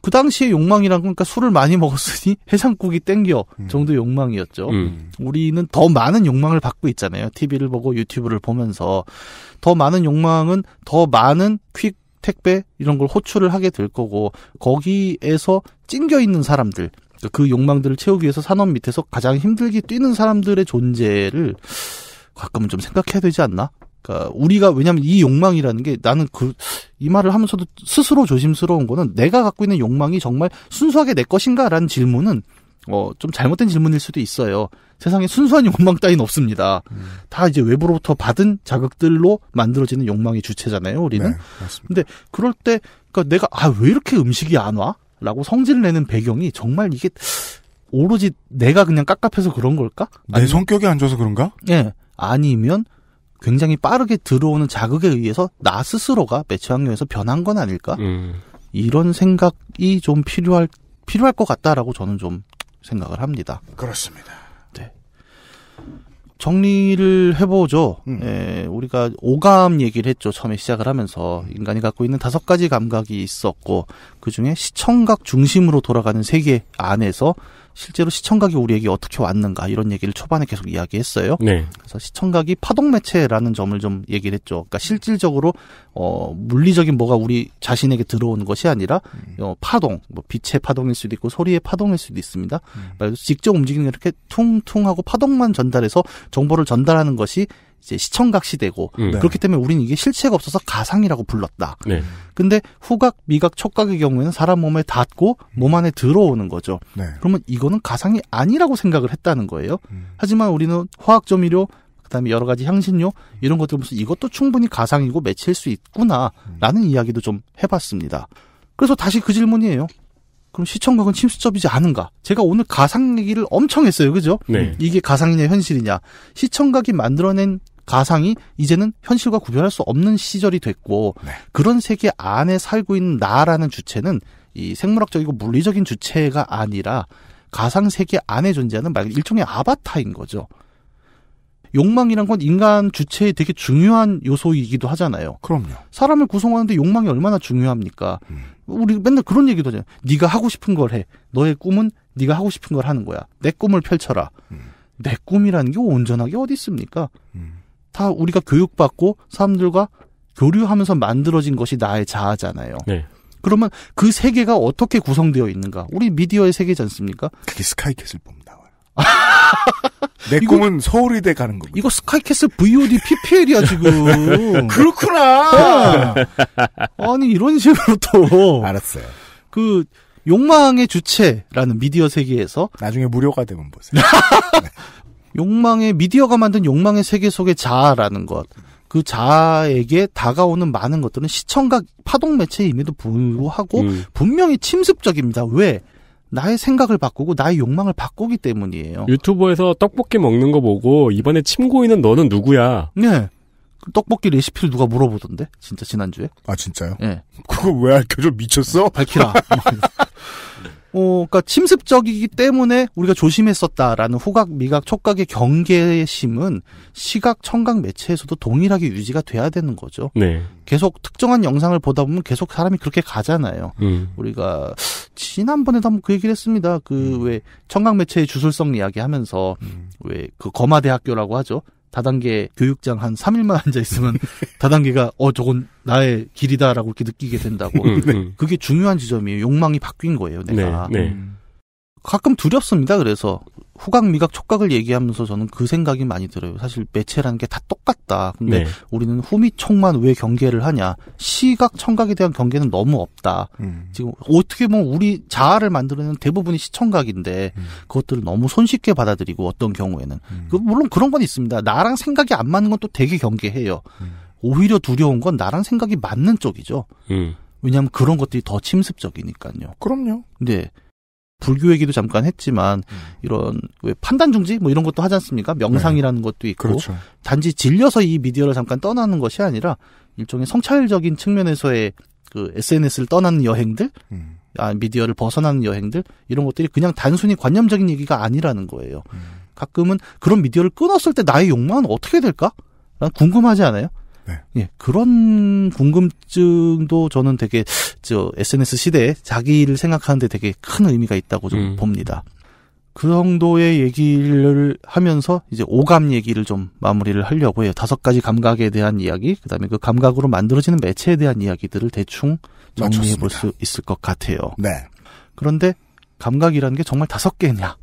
Speaker 2: 그 당시에 욕망이란 그러니까 술을 많이 먹었으니 [LAUGHS] 해장국이 땡겨 음. 정도 욕망이었죠. 음. 우리는 더 많은 욕망을 받고 있잖아요. TV를 보고 유튜브를 보면서 더 많은 욕망은 더 많은 퀵 택배 이런 걸 호출을 하게 될 거고 거기에서 찡겨 있는 사람들 그러니까 그 욕망들을 채우기 위해서 산업 밑에서 가장 힘들게 뛰는 사람들의 존재를 가끔은 좀 생각해야 되지 않나? 그러니까 우리가 왜냐하면 이 욕망이라는 게 나는 그 이 말을 하면서도 스스로 조심스러운 거는 내가 갖고 있는 욕망이 정말 순수하게 내 것인가라는 질문은 어 좀 잘못된 질문일 수도 있어요. 세상에 순수한 욕망 따윈 없습니다. 음. 다 이제 외부로부터 받은 자극들로 만들어지는 욕망의 주체잖아요. 우리는. 네, 맞습니다. 근데 그럴 때 그러니까 내가 아 왜 이렇게 음식이 안 와? 라고 성질 내는 배경이 정말 이게 오로지 내가 그냥 깝깝해서 그런 걸까? 아니면, 성격이 안 좋아서 그런가? 예. 아니면 굉장히 빠르게 들어오는 자극에 의해서 나 스스로가 매체 환경에서 변한 건 아닐까? 음. 이런 생각이 좀 필요할 필요할 것 같다라고 저는 좀 생각을 합니다.
Speaker 3: 그렇습니다. 네.
Speaker 2: 정리를 해보죠. 음. 예, 우리가 오감 얘기를 했죠. 처음에 시작을 하면서 인간이 갖고 있는 다섯 가지 감각이 있었고 그 중에 시청각 중심으로 돌아가는 세계 안에서 실제로 시청각이 우리에게 어떻게 왔는가 이런 얘기를 초반에 계속 이야기했어요. 네. 그래서 시청각이 파동 매체라는 점을 좀 얘기를 했죠. 그러니까 실질적으로 어 물리적인 뭐가 우리 자신에게 들어오는 것이 아니라 음. 어, 파동, 뭐 빛의 파동일 수도 있고 소리의 파동일 수도 있습니다. 음. 그러니까 직접 움직이는 이렇게 퉁퉁하고 파동만 전달해서 정보를 전달하는 것이 이제 시청각 시대고 음. 네. 그렇기 때문에 우리는 이게 실체가 없어서 가상이라고 불렀다. 네. 근데 후각, 미각, 촉각의 경우에는 사람 몸에 닿고 몸 안에 들어오는 거죠. 네. 그러면 이거는 가상이 아니라고 생각을 했다는 거예요. 음. 하지만 우리는 화학 조미료 그다음에 여러 가지 향신료 이런 것들 보면서 이것도 충분히 가상이고 맺힐 수 있구나라는 음. 이야기도 좀 해봤습니다. 그래서 다시 그 질문이에요. 그럼 시청각은 침수접이지 않은가? 제가 오늘 가상 얘기를 엄청 했어요. 그죠? 네. 이게 가상이냐 현실이냐. 시청각이 만들어낸 가상이 이제는 현실과 구별할 수 없는 시절이 됐고 네. 그런 세계 안에 살고 있는 나라는 주체는 이 생물학적이고 물리적인 주체가 아니라 가상 세계 안에 존재하는 말 일종의 아바타인 거죠. 욕망이란 건 인간 주체의 되게 중요한 요소이기도 하잖아요. 그럼요. 사람을 구성하는데 욕망이 얼마나 중요합니까? 음. 우리 맨날 그런 얘기도 하잖아요. 네가 하고 싶은 걸 해. 너의 꿈은 네가 하고 싶은 걸 하는 거야. 내 꿈을 펼쳐라. 음. 내 꿈이라는 게 온전하게 어디 있습니까? 음. 다 우리가 교육받고 사람들과 교류하면서 만들어진 것이 나의 자아잖아요. 네. 그러면 그 세계가 어떻게 구성되어 있는가? 우리 미디어의 세계지 않습니까? 그게 스카이캐슬 봅니다. [LAUGHS] 내 이거, 꿈은 서울이대 가는 거고. 이거 스카이캐슬 VOD PPL이야 지금. [LAUGHS] 그렇구나. 네. 아니 이런 식으로 또. 알았어요. 그 욕망의 주체라는 미디어 세계에서 나중에 무료가 되면 보세요. 네. [LAUGHS] 욕망의 미디어가 만든 욕망의 세계 속의 자아라는 것. 그 자아에게 다가오는 많은 것들은 시청각 파동 매체임에도 불구하고 음. 분명히 침습적입니다. 왜? 나의 생각을 바꾸고 나의 욕망을 바꾸기 때문이에요.
Speaker 3: 유튜브에서 떡볶이 먹는 거 보고 이번에 침고이는 너는 누구야? 네. 그 떡볶이 레시피를 누가
Speaker 2: 물어보던데? 진짜
Speaker 3: 지난주에? 아 진짜요? 예. 네.
Speaker 2: 그거왜 알려줘? 미쳤어? 밝히라. [LAUGHS] 어, 그니까 침습적이기 때문에 우리가 조심했었다라는 후각, 미각, 촉각의 경계심은 시각, 청각 매체에서도 동일하게 유지가 돼야 되는 거죠. 네. 계속 특정한 영상을 보다 보면 계속 사람이 그렇게 가잖아요. 음. 우리가 지난번에도 한번 그 얘기를 했습니다. 그왜 음. 청각 매체의 주술성 이야기하면서 음. 왜그 거마대학교라고 하죠. 다단계 교육장 한 3일만 앉아 있으면 [LAUGHS] 다단계가 어 저건 나의 길이다라고 이렇게 느끼게 된다고. 음, 네. 그게 중요한 지점이에요. 욕망이 바뀐 거예요, 내가. 네, 네. 음. 가끔 두렵습니다. 그래서 후각, 미각, 촉각을 얘기하면서 저는 그 생각이 많이 들어요. 사실 매체라는 게 다 똑같다. 근데 네. 우리는 후미촉만 왜 경계를 하냐? 시각, 청각에 대한 경계는 너무 없다. 음. 지금 어떻게 보면 우리 자아를 만드는 대부분이 시청각인데 음. 그것들을 너무 손쉽게 받아들이고 어떤 경우에는 음. 그 물론 그런 건 있습니다. 나랑 생각이 안 맞는 건 또 되게 경계해요. 음. 오히려 두려운 건 나랑 생각이 맞는 쪽이죠. 음. 왜냐하면 그런 것들이 더 침습적이니까요. 그럼요. 네. 불교 얘기도 잠깐 했지만 음. 이런 왜 판단 중지 뭐 이런 것도 하지 않습니까? 명상이라는 네. 것도 있고 그렇죠. 단지 질려서 이 미디어를 잠깐 떠나는 것이 아니라 일종의 성찰적인 측면에서의 그 SNS를 떠나는 여행들, 음. 아 미디어를 벗어나는 여행들 이런 것들이 그냥 단순히 관념적인 얘기가 아니라는 거예요. 음. 가끔은 그런 미디어를 끊었을 때 나의 욕망은 어떻게 될까? 난 궁금하지 않아요? 네. 예, 그런 궁금증도 저는 되게 저 SNS 시대에 자기를 생각하는데 되게 큰 의미가 있다고 좀 음. 봅니다. 그 정도의 얘기를 하면서 이제 오감 얘기를 좀 마무리를 하려고 해요. 다섯 가지 감각에 대한 이야기, 그다음에 그 감각으로 만들어지는 매체에 대한 이야기들을 대충 정리해 볼 수 있을 것 같아요. 네. 그런데 감각이라는 게 정말 다섯 개냐?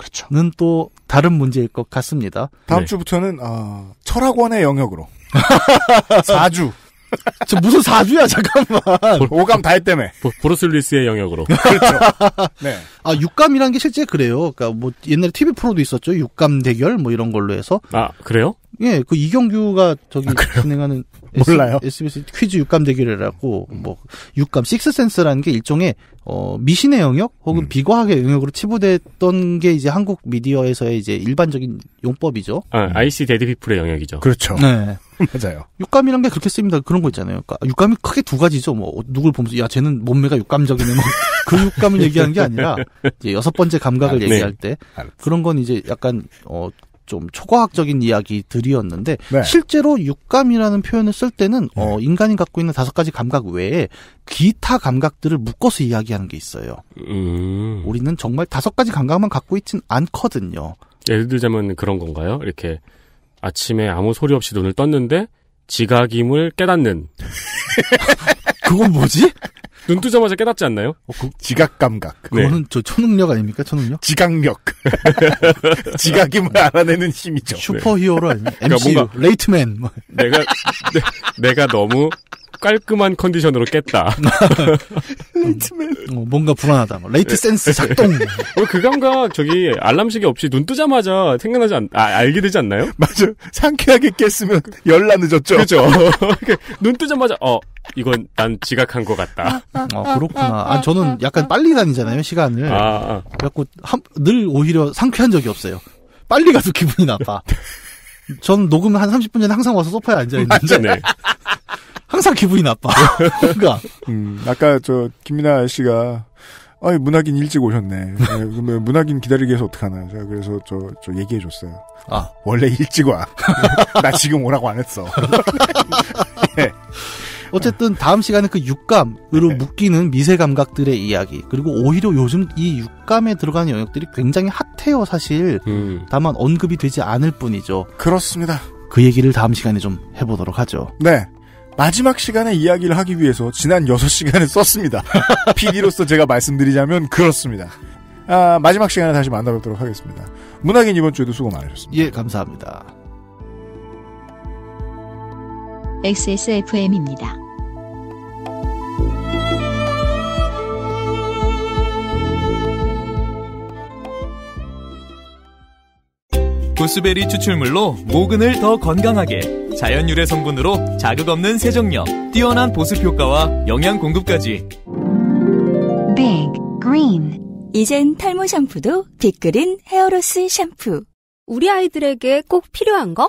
Speaker 2: 그렇죠. 는또 다른 문제일 것 같습니다. 다음 네. 주부터는 어, 철학원의 영역으로 4주. [LAUGHS] 저 무슨 4주야 잠깐만. 오감 다 했다며.
Speaker 3: 보르슬리스의 영역으로. [LAUGHS]
Speaker 2: 그렇죠. 네. 아 육감이란 게 실제 그래요. 그러니까 뭐 옛날에 TV 프로도 있었죠. 육감 대결 뭐 이런 걸로 해서.
Speaker 3: 아 그래요?
Speaker 2: 예, 그 이경규가 저기 아, 진행하는 [LAUGHS] 몰라요. SBS 퀴즈 육감 대결이라고 뭐 육감 식스센스라는 게 일종의 어 미신의 영역 혹은 음. 비과학의 영역으로 치부됐던 게 이제 한국 미디어에서의 이제 일반적인
Speaker 3: 용법이죠. 아, IC 음. 데드피플의 영역이죠. 그렇죠. 네.
Speaker 2: [LAUGHS] 맞아요. 육감이란 게 그렇게 씁니다. 그런 거 있잖아요. 그러니까 육감이 크게 두 가지죠. 뭐 누굴 보면서 야 쟤는 몸매가 육감적이네. 뭐그 [LAUGHS] 육감을 얘기하는 게 아니라 이제 여섯 번째 감각을 아, 네. 얘기할 네. 때 알았어. 그런 건 이제 약간 어좀 초과학적인 이야기들이었는데 네. 실제로 육감이라는 표현을 쓸 때는 어, 네. 어, 인간이 갖고 있는 다섯 가지 감각 외에 기타 감각들을 묶어서 이야기하는 게 있어요.
Speaker 3: 음. 우리는 정말 다섯 가지 감각만 갖고 있진 않거든요. 예를 들자면 그런 건가요? 이렇게 아침에 아무 소리 없이 눈을 떴는데 지각임을 깨닫는 [LAUGHS] 그건 뭐지? [LAUGHS] 눈 뜨자마자 깨닫지 않나요? 어, 그, 지각
Speaker 2: 감각. 네. 그거는 네. 저 초능력 아닙니까? 초능력? 지각력.
Speaker 1: [LAUGHS] 지각이 뭘
Speaker 2: 알아내는 힘이죠. 슈퍼히어로 네. 아니면 MC 그러니까 뭔가 레이트맨. 뭐.
Speaker 3: 내가 내, 내가 너무 깔끔한 컨디션으로 깼다.
Speaker 2: 음. 레이트맨. 어, 뭔가 불안하다.
Speaker 3: 뭐, 레이트 센스 작동. 어, 그 감각 저기 알람 시계 없이 눈 뜨자마자 생각나지 않, 아, 알게 되지 않나요? 맞아.
Speaker 1: 상쾌하게 깼으면 열나 늦었죠.
Speaker 3: 그죠. [LAUGHS] 그, 눈 뜨자마자 어 이건 난 지각한 것 같다. [LAUGHS] 아, 그렇구나. 아, 저는 약간 빨리
Speaker 2: 다니잖아요, 시간을. 아, 아. 늘 오히려 상쾌한 적이 없어요. 빨리 가서 기분이 나빠. 전 녹음 한 30분 전에 항상 와서 소파에 앉아있는데. 네. [LAUGHS] 항상 기분이 나빠. [LAUGHS] 그니까
Speaker 1: 음, 아까 저, 김민아 씨가, 아니, 문학인 일찍 오셨네. 네, 문학인 기다리게 해서 어떡하나. 제가 그래서 저, 저 얘기해줬어요.
Speaker 2: 아. 원래 일찍 와. 나 지금 오라고 안 했어. 예. 어쨌든 다음 시간에 그 육감으로 네. 묶이는 미세 감각들의 이야기 그리고 오히려 요즘 이 육감에 들어가는 영역들이 굉장히 핫해요 사실. 음. 다만 언급이 되지 않을 뿐이죠. 그렇습니다. 그 얘기를 다음 시간에 좀 해보도록 하죠.
Speaker 1: 네. 마지막 시간에 이야기를 하기 위해서 지난 6시간을 [LAUGHS] 썼습니다. PD로서 제가 말씀드리자면 그렇습니다. 아, 마지막 시간에 다시 만나뵙도록 하겠습니다. 문학인 이번 주에도 수고 많으셨습니다.
Speaker 2: 예, 감사합니다.
Speaker 1: XSFM입니다.
Speaker 3: 보스베리 추출물로 모근을 더 건강하게 자연 유래 성분으로 자극 없는 세정력, 뛰어난 보습 효과와 영양 공급까지. Big 이젠 탈모 샴푸도 빅그린 헤어로스 샴푸. 우리 아이들에게 꼭 필요한 것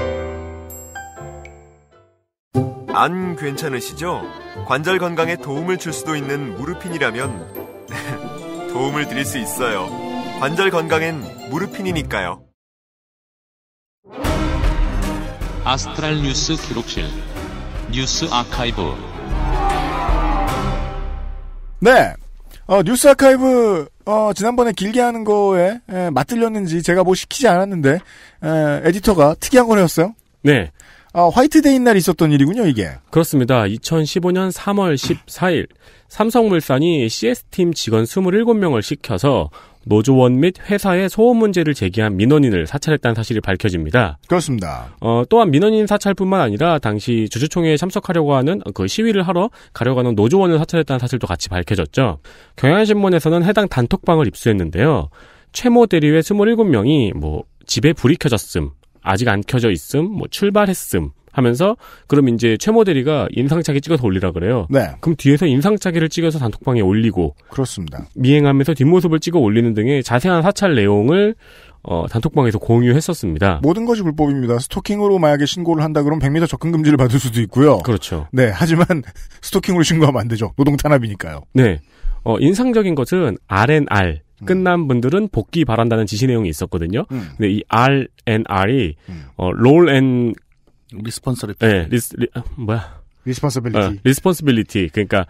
Speaker 1: 안 괜찮으시죠? 관절 건강에 도움을 줄 수도 있는 무르핀이라면 [LAUGHS] 도움을 드릴 수
Speaker 3: 있어요. 관절 건강엔 무르핀이니까요. 아스트랄 뉴스 기록실 뉴스 아카이브
Speaker 1: 네. 어, 뉴스 아카이브 어, 지난번에 길게 하는 거에 에, 맞들렸는지 제가 뭐 시키지 않았는데 에, 디터가 특이한 거해어요
Speaker 3: 네. 아, 화이트데이 날 있었던 일이군요, 이게. 그렇습니다. 2015년 3월 14일 삼성물산이 CS팀 직원 27명을 시켜서 노조원 및 회사의 소음 문제를 제기한 민원인을 사찰했다는 사실이 밝혀집니다. 그렇습니다. 어, 또한 민원인 사찰뿐만 아니라 당시 주주총회에 참석하려고 하는 그 시위를 하러 가려가는 노조원을 사찰했다는 사실도 같이 밝혀졌죠. 경향신문에서는 해당 단톡방을 입수했는데요. 최모 대리의 27명이 뭐 집에 불이 켜졌음, 아직 안 켜져 있음, 뭐 출발했음 하면서 그럼 이제 최모 델이가 인상착의 찍어서 올리라 그래요. 네. 그럼 뒤에서 인상착의를 찍어서 단톡방에 올리고 그렇습니다. 미행하면서 뒷모습을 찍어 올리는 등의 자세한 사찰 내용을 어, 단톡방에서 공유했었습니다.
Speaker 1: 모든 것이 불법입니다. 스토킹으로 만약에 신고를 한다 그러면 100m 접근 금지를 받을 수도 있고요. 그렇죠. 네, 하지만 [LAUGHS] 스토킹으로 신고하면 안 되죠. 노동 탄압이니까요.
Speaker 3: 네. 어, 인상적인 것은 R&R n 음. 끝난 분들은 복귀 바란다는 지시 내용이 있었거든요. 음. 근데 이 R&R이 n 음. 어, 롤앤 리스폰서빌리티. 네, 리스 리, 뭐야? 리스폰서빌리티. 어, 리스폰서빌리티. 그러니까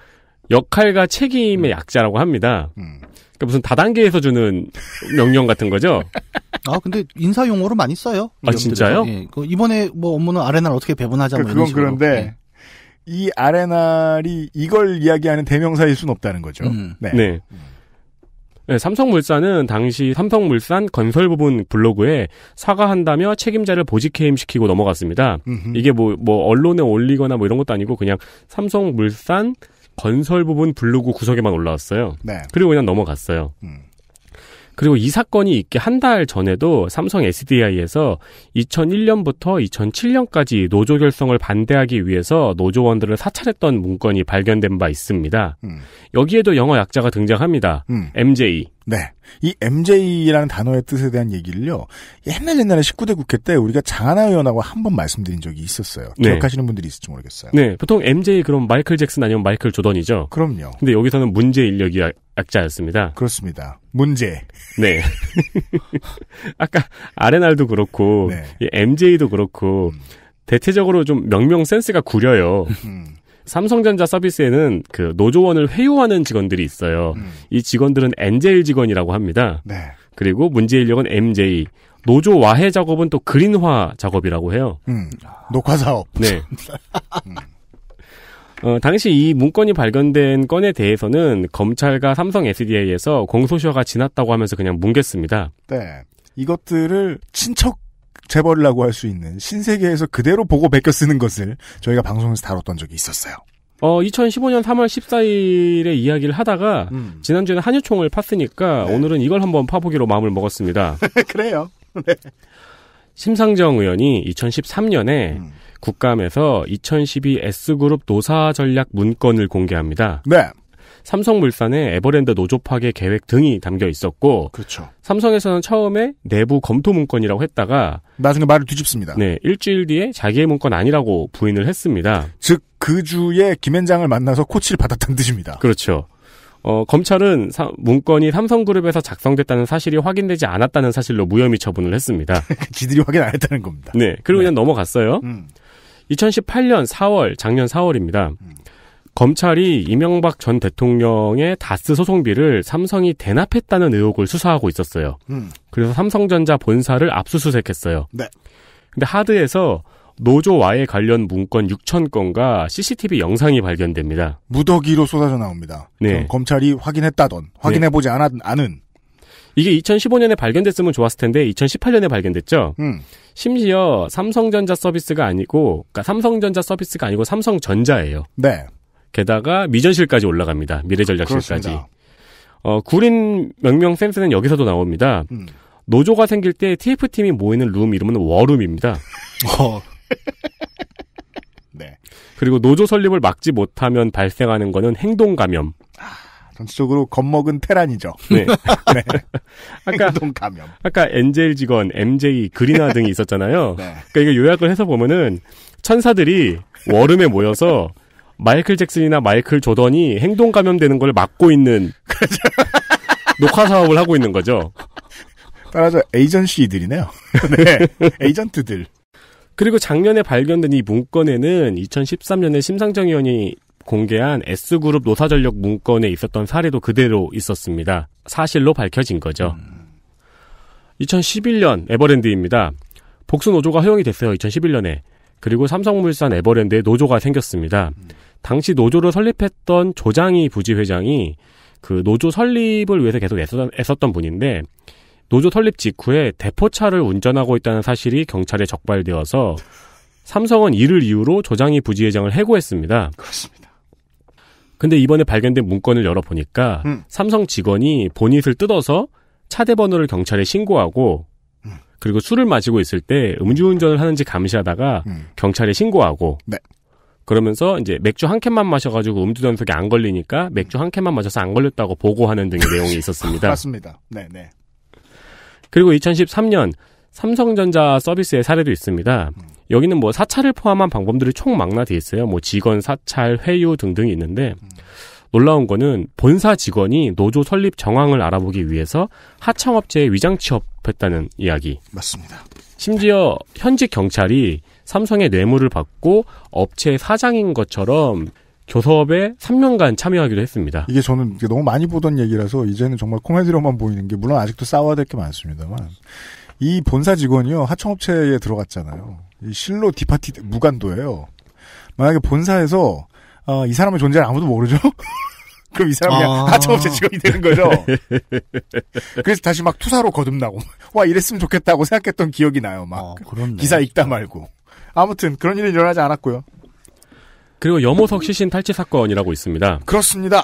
Speaker 3: 역할과 책임의 음. 약자라고 합니다. 음. 그러니까 무슨 다단계에서 주는 명령 같은 거죠.
Speaker 2: [LAUGHS] 아 근데 인사 용어로 많이 써요. 아 진짜요? 예, 그 이번에 뭐 업무는 R&R n 어떻게 배분하자 그러니까 그건 그런데 예. 이 아레날이
Speaker 1: 이걸 이야기하는 대명사일 순 없다는 거죠. 음. 네.
Speaker 3: 네. 네, 삼성물산은 당시 삼성물산 건설 부분 블로그에 사과한다며 책임자를 보직 해임시키고 넘어갔습니다. 음흠. 이게 뭐, 뭐, 언론에 올리거나 뭐 이런 것도 아니고 그냥 삼성물산 건설 부분 블로그 구석에만 올라왔어요. 네. 그리고 그냥 넘어갔어요. 음. 그리고 이 사건이 있기 한달 전에도 삼성 SDI에서 2001년부터 2007년까지 노조 결성을 반대하기 위해서 노조원들을 사찰했던 문건이 발견된 바 있습니다. 음. 여기에도 영어 약자가 등장합니다. 음. MJ. 네.
Speaker 1: 이 MJ라는 단어의 뜻에 대한 얘기를요. 옛날 옛날에 19대 국회 때 우리가 장하나 의원하고 한 번 말씀드린 적이 있었어요. 네. 기억하시는 분들이 있을지 모르겠어요. 네.
Speaker 3: 보통 MJ 그럼 마이클 잭슨 아니면 마이클 조던이죠. 그럼요. 근데 여기서는 문제 인력이 아, 약자였습니다. 그렇습니다. 문제. 네. [LAUGHS] 아까 아레날도 그렇고 네. MJ도 그렇고 음. 대체적으로 좀 명명 센스가 구려요. 음. 삼성전자 서비스에는 그 노조원을 회유하는 직원들이 있어요. 음. 이 직원들은 엔젤 직원이라고 합니다. 네. 그리고 문제 인력은 MJ. 노조 와해 작업은 또 그린화 작업이라고 해요.
Speaker 1: 음. 녹화 사업. 네. [LAUGHS]
Speaker 3: 음. 어, 당시 이 문건이 발견된 건에 대해서는 검찰과 삼성 SDA에서 공소시효가 지났다고 하면서 그냥 뭉갰습니다. 네. 이것들을 친척
Speaker 1: 재벌이라고 할 수 있는 신세계에서 그대로 보고 베껴 쓰는 것을 저희가 방송에서 다뤘던 적이 있었어요.
Speaker 3: 어, 2015년 3월 14일에 이야기를 하다가 음. 지난주에는 한유총을 팠으니까 네. 오늘은 이걸 한번 파보기로 마음을 먹었습니다. [LAUGHS] 그래요. 네. 심상정 의원이 2013년에 음. 국감에서 2012 S그룹 노사 전략 문건을 공개합니다. 네. 삼성물산의 에버랜드 노조 파괴 계획 등이 담겨 있었고 그렇죠. 삼성에서는 처음에 내부 검토 문건이라고 했다가 나중에 말을 뒤집습니다. 네, 일주일 뒤에 자기의 문건 아니라고 부인을 했습니다. 즉 그 주에 김현장을 만나서 코치를 받았다는 뜻입니다. 그렇죠. 어, 검찰은 사, 문건이 삼성그룹에서 작성됐다는 사실이 확인되지 않았다는 사실로 무혐의 처분을 했습니다. [LAUGHS] 그
Speaker 1: 지들이 확인 안 했다는 겁니다.
Speaker 3: 네. 그리고 네. 그냥 넘어갔어요. 음. 2018년 4월, 작년 4월입니다. 음. 검찰이 이명박 전 대통령의 다스 소송비를 삼성이 대납했다는 의혹을 수사하고 있었어요. 음. 그래서 삼성전자 본사를 압수수색했어요. 네. 근데 하드에서 노조와의 관련 문건 6천 건과 CCTV 영상이 발견됩니다.
Speaker 1: 무더기로 쏟아져 나옵니다. 네. 검찰이 확인했다던 네. 확인해보지 네. 않았, 않은
Speaker 3: 이게 2015년에 발견됐으면 좋았을 텐데 2018년에 발견됐죠. 음. 심지어 삼성전자 서비스가 아니고 그러니까 삼성전자 서비스가 아니고 삼성전자예요. 네. 게다가 미전실까지 올라갑니다. 미래전략실까지. 어, 구린 명명 센스는 여기서도 나옵니다. 음. 노조가 생길 때 TF팀이 모이는 룸 이름은 워룸입니다. [LAUGHS] 어. 네. 그리고 노조 설립을 막지 못하면 발생하는 거는 행동 감염. 아,
Speaker 1: 전체적으로 겁먹은 테란이죠. 네. [LAUGHS] 네.
Speaker 3: [LAUGHS] 아까, 행동 감염. 아까 엔젤 직원, MJ, 그리나 등이 있었잖아요. 네. 그러니까 이거 요약을 해서 보면은 천사들이 워룸에 모여서 마이클 잭슨이나 마이클 조던이 행동 감염되는 걸 막고 있는 [LAUGHS] 녹화 사업을 하고 있는 거죠. 따라서 에이전시들이네요. [LAUGHS] 네, 에이전트들. 그리고 작년에 발견된 이 문건에는 2013년에 심상정 의원이 공개한 S그룹 노사전력 문건에 있었던 사례도 그대로 있었습니다. 사실로 밝혀진 거죠. 2011년 에버랜드입니다. 복수 노조가 허용이 됐어요. 2011년에. 그리고 삼성물산 에버랜드에 노조가 생겼습니다. 당시 노조를 설립했던 조장희 부지회장이 그 노조 설립을 위해서 계속 애썼던, 애썼던 분인데 노조 설립 직후에 대포차를 운전하고 있다는 사실이 경찰에 적발되어서 삼성은 이를 이유로 조장희 부지회장을 해고했습니다. 그렇습니다. 근데 이번에 발견된 문건을 열어보니까 음. 삼성 직원이 본닛을 뜯어서 차대 번호를 경찰에 신고하고 음. 그리고 술을 마시고 있을 때 음주운전을 하는지 감시하다가 음. 경찰에 신고하고 네. 그러면서 이제 맥주 한 캔만 마셔가지고 음주단속에 안 걸리니까 맥주 한 캔만 마셔서 안 걸렸다고 보고하는 등의 [LAUGHS] 내용이 있었습니다. 맞습니다. 네, 네. 그리고 2013년 삼성전자 서비스의 사례도 있습니다. 음. 여기는 뭐 사찰을 포함한 방법들이 총망라돼 있어요. 뭐 직원 사찰, 회유 등등이 있는데 음. 놀라운 거는 본사 직원이 노조 설립 정황을 알아보기 위해서 하청업체에 위장 취업했다는 이야기. 맞습니다. 심지어 현직 경찰이 삼성의 뇌물을 받고 업체 사장인 것처럼 교섭에 3년간 참여하기도 했습니다.
Speaker 1: 이게 저는 이게 너무 많이 보던 얘기라서 이제는 정말 코미디로만 보이는 게 물론 아직도 싸워야 될 게 많습니다만 이 본사 직원이요 하청업체에 들어갔잖아요. 이 실로 디파티 무관도예요 만약에 본사에서 어, 이 사람의 존재를 아무도 모르죠. [LAUGHS] 그럼 이 사람이 아... 하청업체 직원이 되는 거죠. 그래서 다시 막 투사로 거듭나고 와 이랬으면 좋겠다고 생각했던 기억이 나요. 막 아, 기사 읽다 말고. 아무튼 그런 일은 일어나지 않았고요.
Speaker 3: 그리고 여모석 시신 탈취 사건이라고 있습니다. 그렇습니다.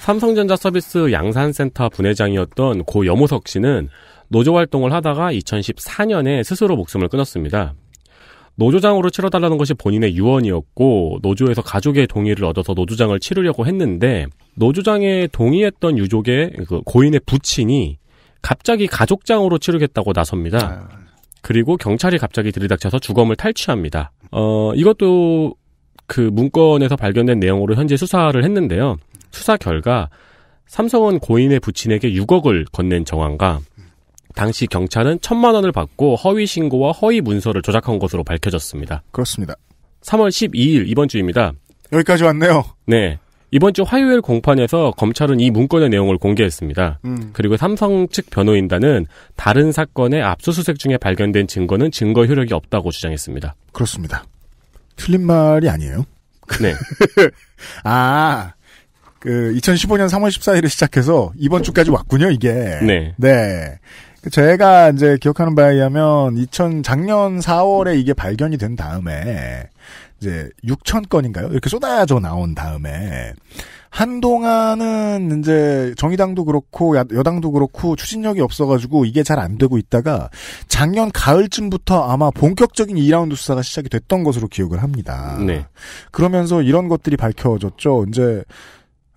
Speaker 3: 삼성전자 서비스 양산센터 분회장이었던 고 여모석 씨는 노조 활동을 하다가 2014년에 스스로 목숨을 끊었습니다. 노조장으로 치러달라는 것이 본인의 유언이었고 노조에서 가족의 동의를 얻어서 노조장을 치르려고 했는데 노조장에 동의했던 유족의 그 고인의 부친이 갑자기 가족장으로 치르겠다고 나섭니다. 아, 그리고 경찰이 갑자기 들이닥쳐서 주검을 탈취합니다. 어, 이것도 그 문건에서 발견된 내용으로 현재 수사를 했는데요. 수사 결과 삼성은 고인의 부친에게 6억을 건넨 정황과 당시 경찰은 천만 원을 받고 허위 신고와 허위 문서를 조작한 것으로 밝혀졌습니다. 그렇습니다. 3월 12일 이번 주입니다. 여기까지 왔네요. 네. 이번 주 화요일 공판에서 검찰은 이 문건의 내용을 공개했습니다. 음. 그리고 삼성 측 변호인단은 다른 사건의 압수수색 중에 발견된 증거는 증거 효력이 없다고 주장했습니다.
Speaker 1: 그렇습니다. 틀린 말이 아니에요.
Speaker 3: 네. [LAUGHS]
Speaker 1: 아, 그 2015년 3월 14일을 시작해서 이번 주까지 왔군요, 이게.
Speaker 3: 네.
Speaker 1: 네. 그 제가 이제 기억하는 바에 의하면 2000 작년 4월에 이게 발견이 된 다음에 이제 6천 건인가요? 이렇게 쏟아져 나온 다음에 한동안은 이제 정의당도 그렇고 여당도 그렇고 추진력이 없어가지고 이게 잘 안 되고 있다가 작년 가을쯤부터 아마 본격적인 2라운드 수사가 시작이 됐던 것으로 기억을 합니다. 네. 그러면서 이런 것들이 밝혀졌죠. 이제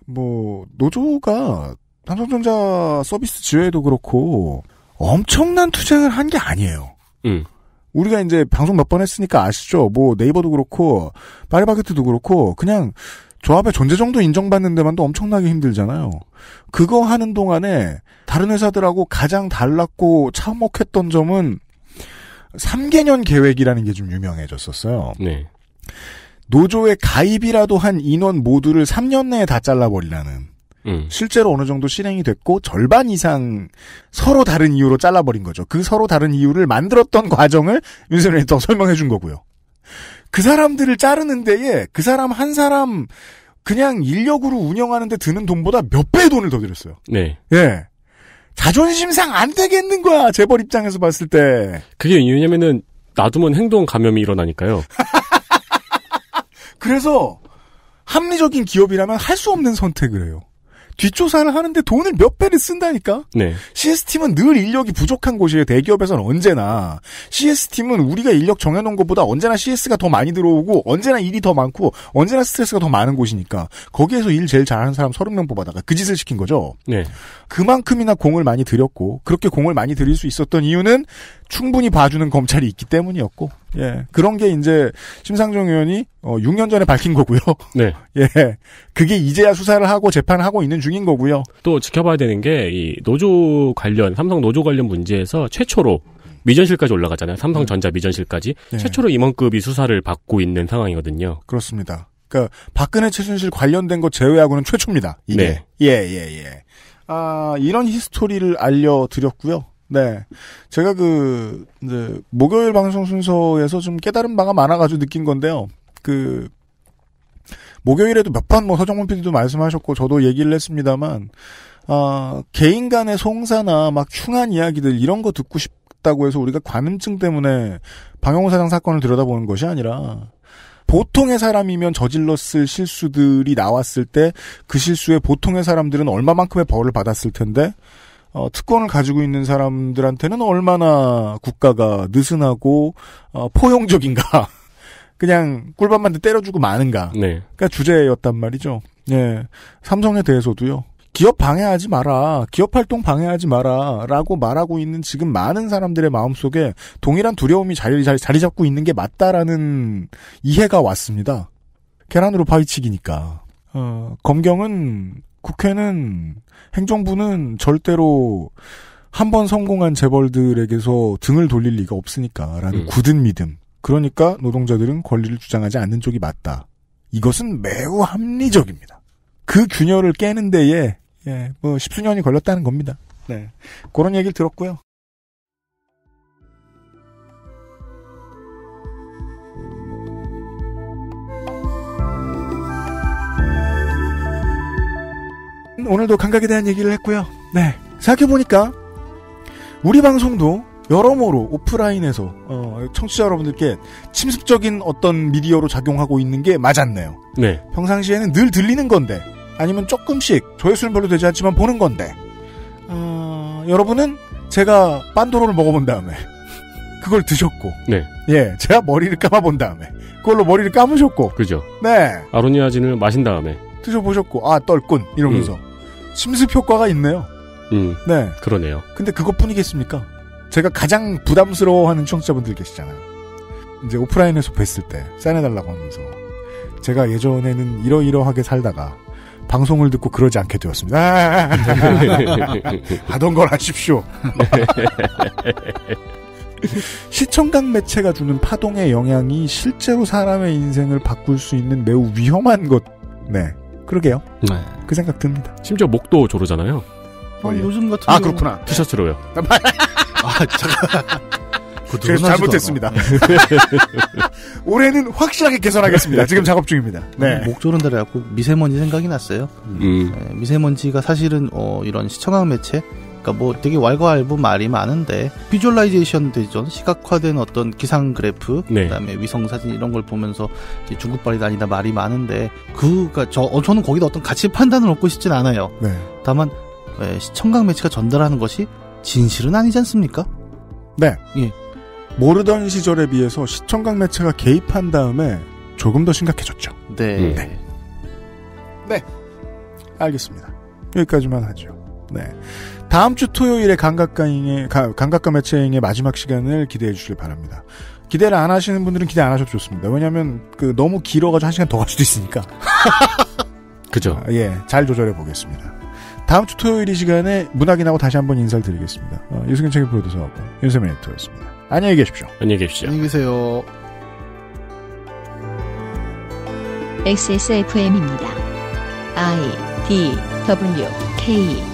Speaker 1: 뭐 노조가 삼성전자 서비스 지회도 그렇고 엄청난 투쟁을 한 게 아니에요. 음. 우리가 이제 방송 몇 번 했으니까 아시죠? 뭐 네이버도 그렇고 파리바게트도 그렇고 그냥 조합의 존재 정도 인정받는 데만도 엄청나게 힘들잖아요. 그거 하는 동안에 다른 회사들하고 가장 달랐고 참혹했던 점은 3개년 계획이라는 게 좀 유명해졌었어요. 네. 노조에 가입이라도 한 인원 모두를 3년 내에 다 잘라버리라는. 실제로 어느 정도 실행이 됐고 절반 이상 서로 다른 이유로 잘라버린 거죠. 그 서로 다른 이유를 만들었던 과정을 윤세민 에디 설명해 준 거고요. 그 사람들을 자르는 데에 그 사람 한 사람 그냥 인력으로 운영하는데 드는 돈보다 몇 배의 돈을 더 들였어요. 네. 예.
Speaker 3: 자존심상 안 되겠는 거야 재벌 입장에서 봤을 때. 그게 왜냐면은 놔두면 행동 감염이 일어나니까요. [LAUGHS] 그래서 합리적인
Speaker 1: 기업이라면 할 수 없는 선택을 해요. 뒷조사를 하는데 돈을 몇 배를 쓴다니까? 네. CS팀은 늘 인력이 부족한 곳이에요. 대기업에서는 언제나. CS팀은 우리가 인력 정해놓은 것보다 언제나 CS가 더 많이 들어오고, 언제나 일이 더 많고, 언제나 스트레스가 더 많은 곳이니까. 거기에서 일 제일 잘하는 사람 30명 뽑아다가 그 짓을 시킨 거죠. 네. 그만큼이나 공을 많이 들였고, 그렇게 공을 많이 들일 수 있었던 이유는 충분히 봐주는 검찰이 있기 때문이었고, 예. 그런 게 이제 심상정 의원이 어 6년 전에 밝힌 거고요. [LAUGHS] 네. [LAUGHS] 예. 그게 이제야 수사를 하고 재판하고 있는 중인 거고요.
Speaker 3: 또 지켜봐야 되는 게이 노조 관련 삼성 노조 관련 문제에서 최초로 미전실까지 올라가잖아요 삼성전자 네. 미전실까지 네. 최초로 임원급이 수사를 받고 있는 상황이거든요.
Speaker 1: 그렇습니다. 그러니까 박근혜 최순실 관련된 것 제외하고는 최초입니다. 이게. 네. 예, 예, 예. 아, 이런 히스토리를 알려 드렸고요. 네. 제가 그, 이제, 목요일 방송 순서에서 좀 깨달은 바가 많아가지고 느낀 건데요. 그, 목요일에도 몇 번뭐 서정문 PD도 말씀하셨고, 저도 얘기를 했습니다만, 아, 개인 간의 송사나 막 흉한 이야기들 이런 거 듣고 싶다고 해서 우리가 관음증 때문에 방영 사장 사건을 들여다보는 것이 아니라, 보통의 사람이면 저질렀을 실수들이 나왔을 때 그 실수에 보통의 사람들은 얼마만큼의 벌을 받았을 텐데 어, 특권을 가지고 있는 사람들한테는 얼마나 국가가 느슨하고 어, 포용적인가. [LAUGHS] 그냥 꿀밤만 때려주고 마는가. 네. 가 그러니까 주제였단 말이죠. 예. 삼성에 대해서도요. 기업 방해하지 마라. 기업 활동 방해하지 마라. 라고 말하고 있는 지금 많은 사람들의 마음속에 동일한 두려움이 자리, 자리, 자리 잡고 있는 게 맞다라는 이해가 왔습니다. 계란으로 파헤치기니까. 어, 검경은 국회는 행정부는 절대로 한번 성공한 재벌들에게서 등을 돌릴 리가 없으니까라는 음. 굳은 믿음. 그러니까 노동자들은 권리를 주장하지 않는 쪽이 맞다. 이것은 매우 합리적입니다. 그 균열을 깨는 데에 예, 뭐 십수년이 걸렸다는 겁니다. 네. 그런 얘기를 들었고요. 오늘도 감각에 대한 얘기를 했고요. 네. 생각해보니까 우리 방송도 여러모로 오프라인에서 어, 청취자 여러분들께 침습적인 어떤 미디어로 작용하고 있는 게 맞았네요. 네. 평상시에는 늘 들리는 건데 아니면 조금씩 조회수는 별로 되지 않지만 보는 건데 어, 여러분은 제가 빤도로를 먹어본 다음에 [LAUGHS] 그걸 드셨고
Speaker 3: 네. 예
Speaker 1: 제가 머리를 감아본 다음에 그걸로 머리를 감으셨고 그죠 네
Speaker 3: 아로니아진을 마신 다음에
Speaker 1: 드셔보셨고 아 떫군 이러면서 음. 심습 효과가 있네요.
Speaker 3: 음, 네. 그러네요.
Speaker 1: 근데 그것뿐이겠습니까? 제가 가장 부담스러워하는 청취자분들 계시잖아요. 이제 오프라인에서 뵀을 때 사인해달라고 하면서 제가 예전에는 이러이러하게 살다가 방송을 듣고 그러지 않게 되었습니다. 하던 아, 걸 하십시오. [LAUGHS] 시청각 매체가 주는 파동의 영향이 실제로 사람의 인생을 바꿀 수 있는 매우 위험한 것,
Speaker 3: 네. 그러게요. 네. 그 생각 듭니다. 심지어 목도 조르잖아요. 어, 아, 예. 요즘 같은 아 그렇구나. 네. 티셔츠로요.
Speaker 2: 아, [LAUGHS] 아
Speaker 3: 잠깐. 잘못했습니다.
Speaker 2: [LAUGHS]
Speaker 1: 올해는 확실하게 개선하겠습니다. 지금 작업
Speaker 2: 중입니다. 네. 음, 목 조른다 그갖고 미세먼지 생각이 났어요. 음. 네, 미세먼지가 사실은 어, 이런 시청각 매체 그러니까 뭐 되게 왈가왈부 말이 많은데 비주얼라이제이션 되죠. 시각화된 어떤 기상 그래프, 네. 그다음에 위성 사진 이런 걸 보면서 중국발이 다 아니다 말이 많은데 그가 저 어, 저는 거기다 어떤 가치 판단을 얻고 싶진 않아요. 네. 다만 예, 청각 매체가 전달하는 것이 진실은 아니지 않습니까? 네. 예. 모르던 시절에 비해서 시청각
Speaker 1: 매체가 개입한 다음에 조금 더 심각해졌죠.
Speaker 2: 네. 네.
Speaker 1: 네. 알겠습니다. 여기까지만 하죠. 네. 다음 주 토요일에 감각강의 감각과 매체행의 마지막 시간을 기대해 주시길 바랍니다. 기대를 안 하시는 분들은 기대 안 하셔도 좋습니다. 왜냐하면 그 너무 길어가지고 한 시간 더 갈 수도 있으니까. [LAUGHS] 그죠? 아, 예, 잘 조절해 보겠습니다. 다음 주 토요일 이 시간에 문학인하고 다시 한번 인사를 드리겠습니다. 어, 유승현 책임 프로듀서하고 윤세민 에디터였습니다. 안녕히 계십시오. 안녕히 계십시오. 안녕히 계세요. XSFM입니다. I D W K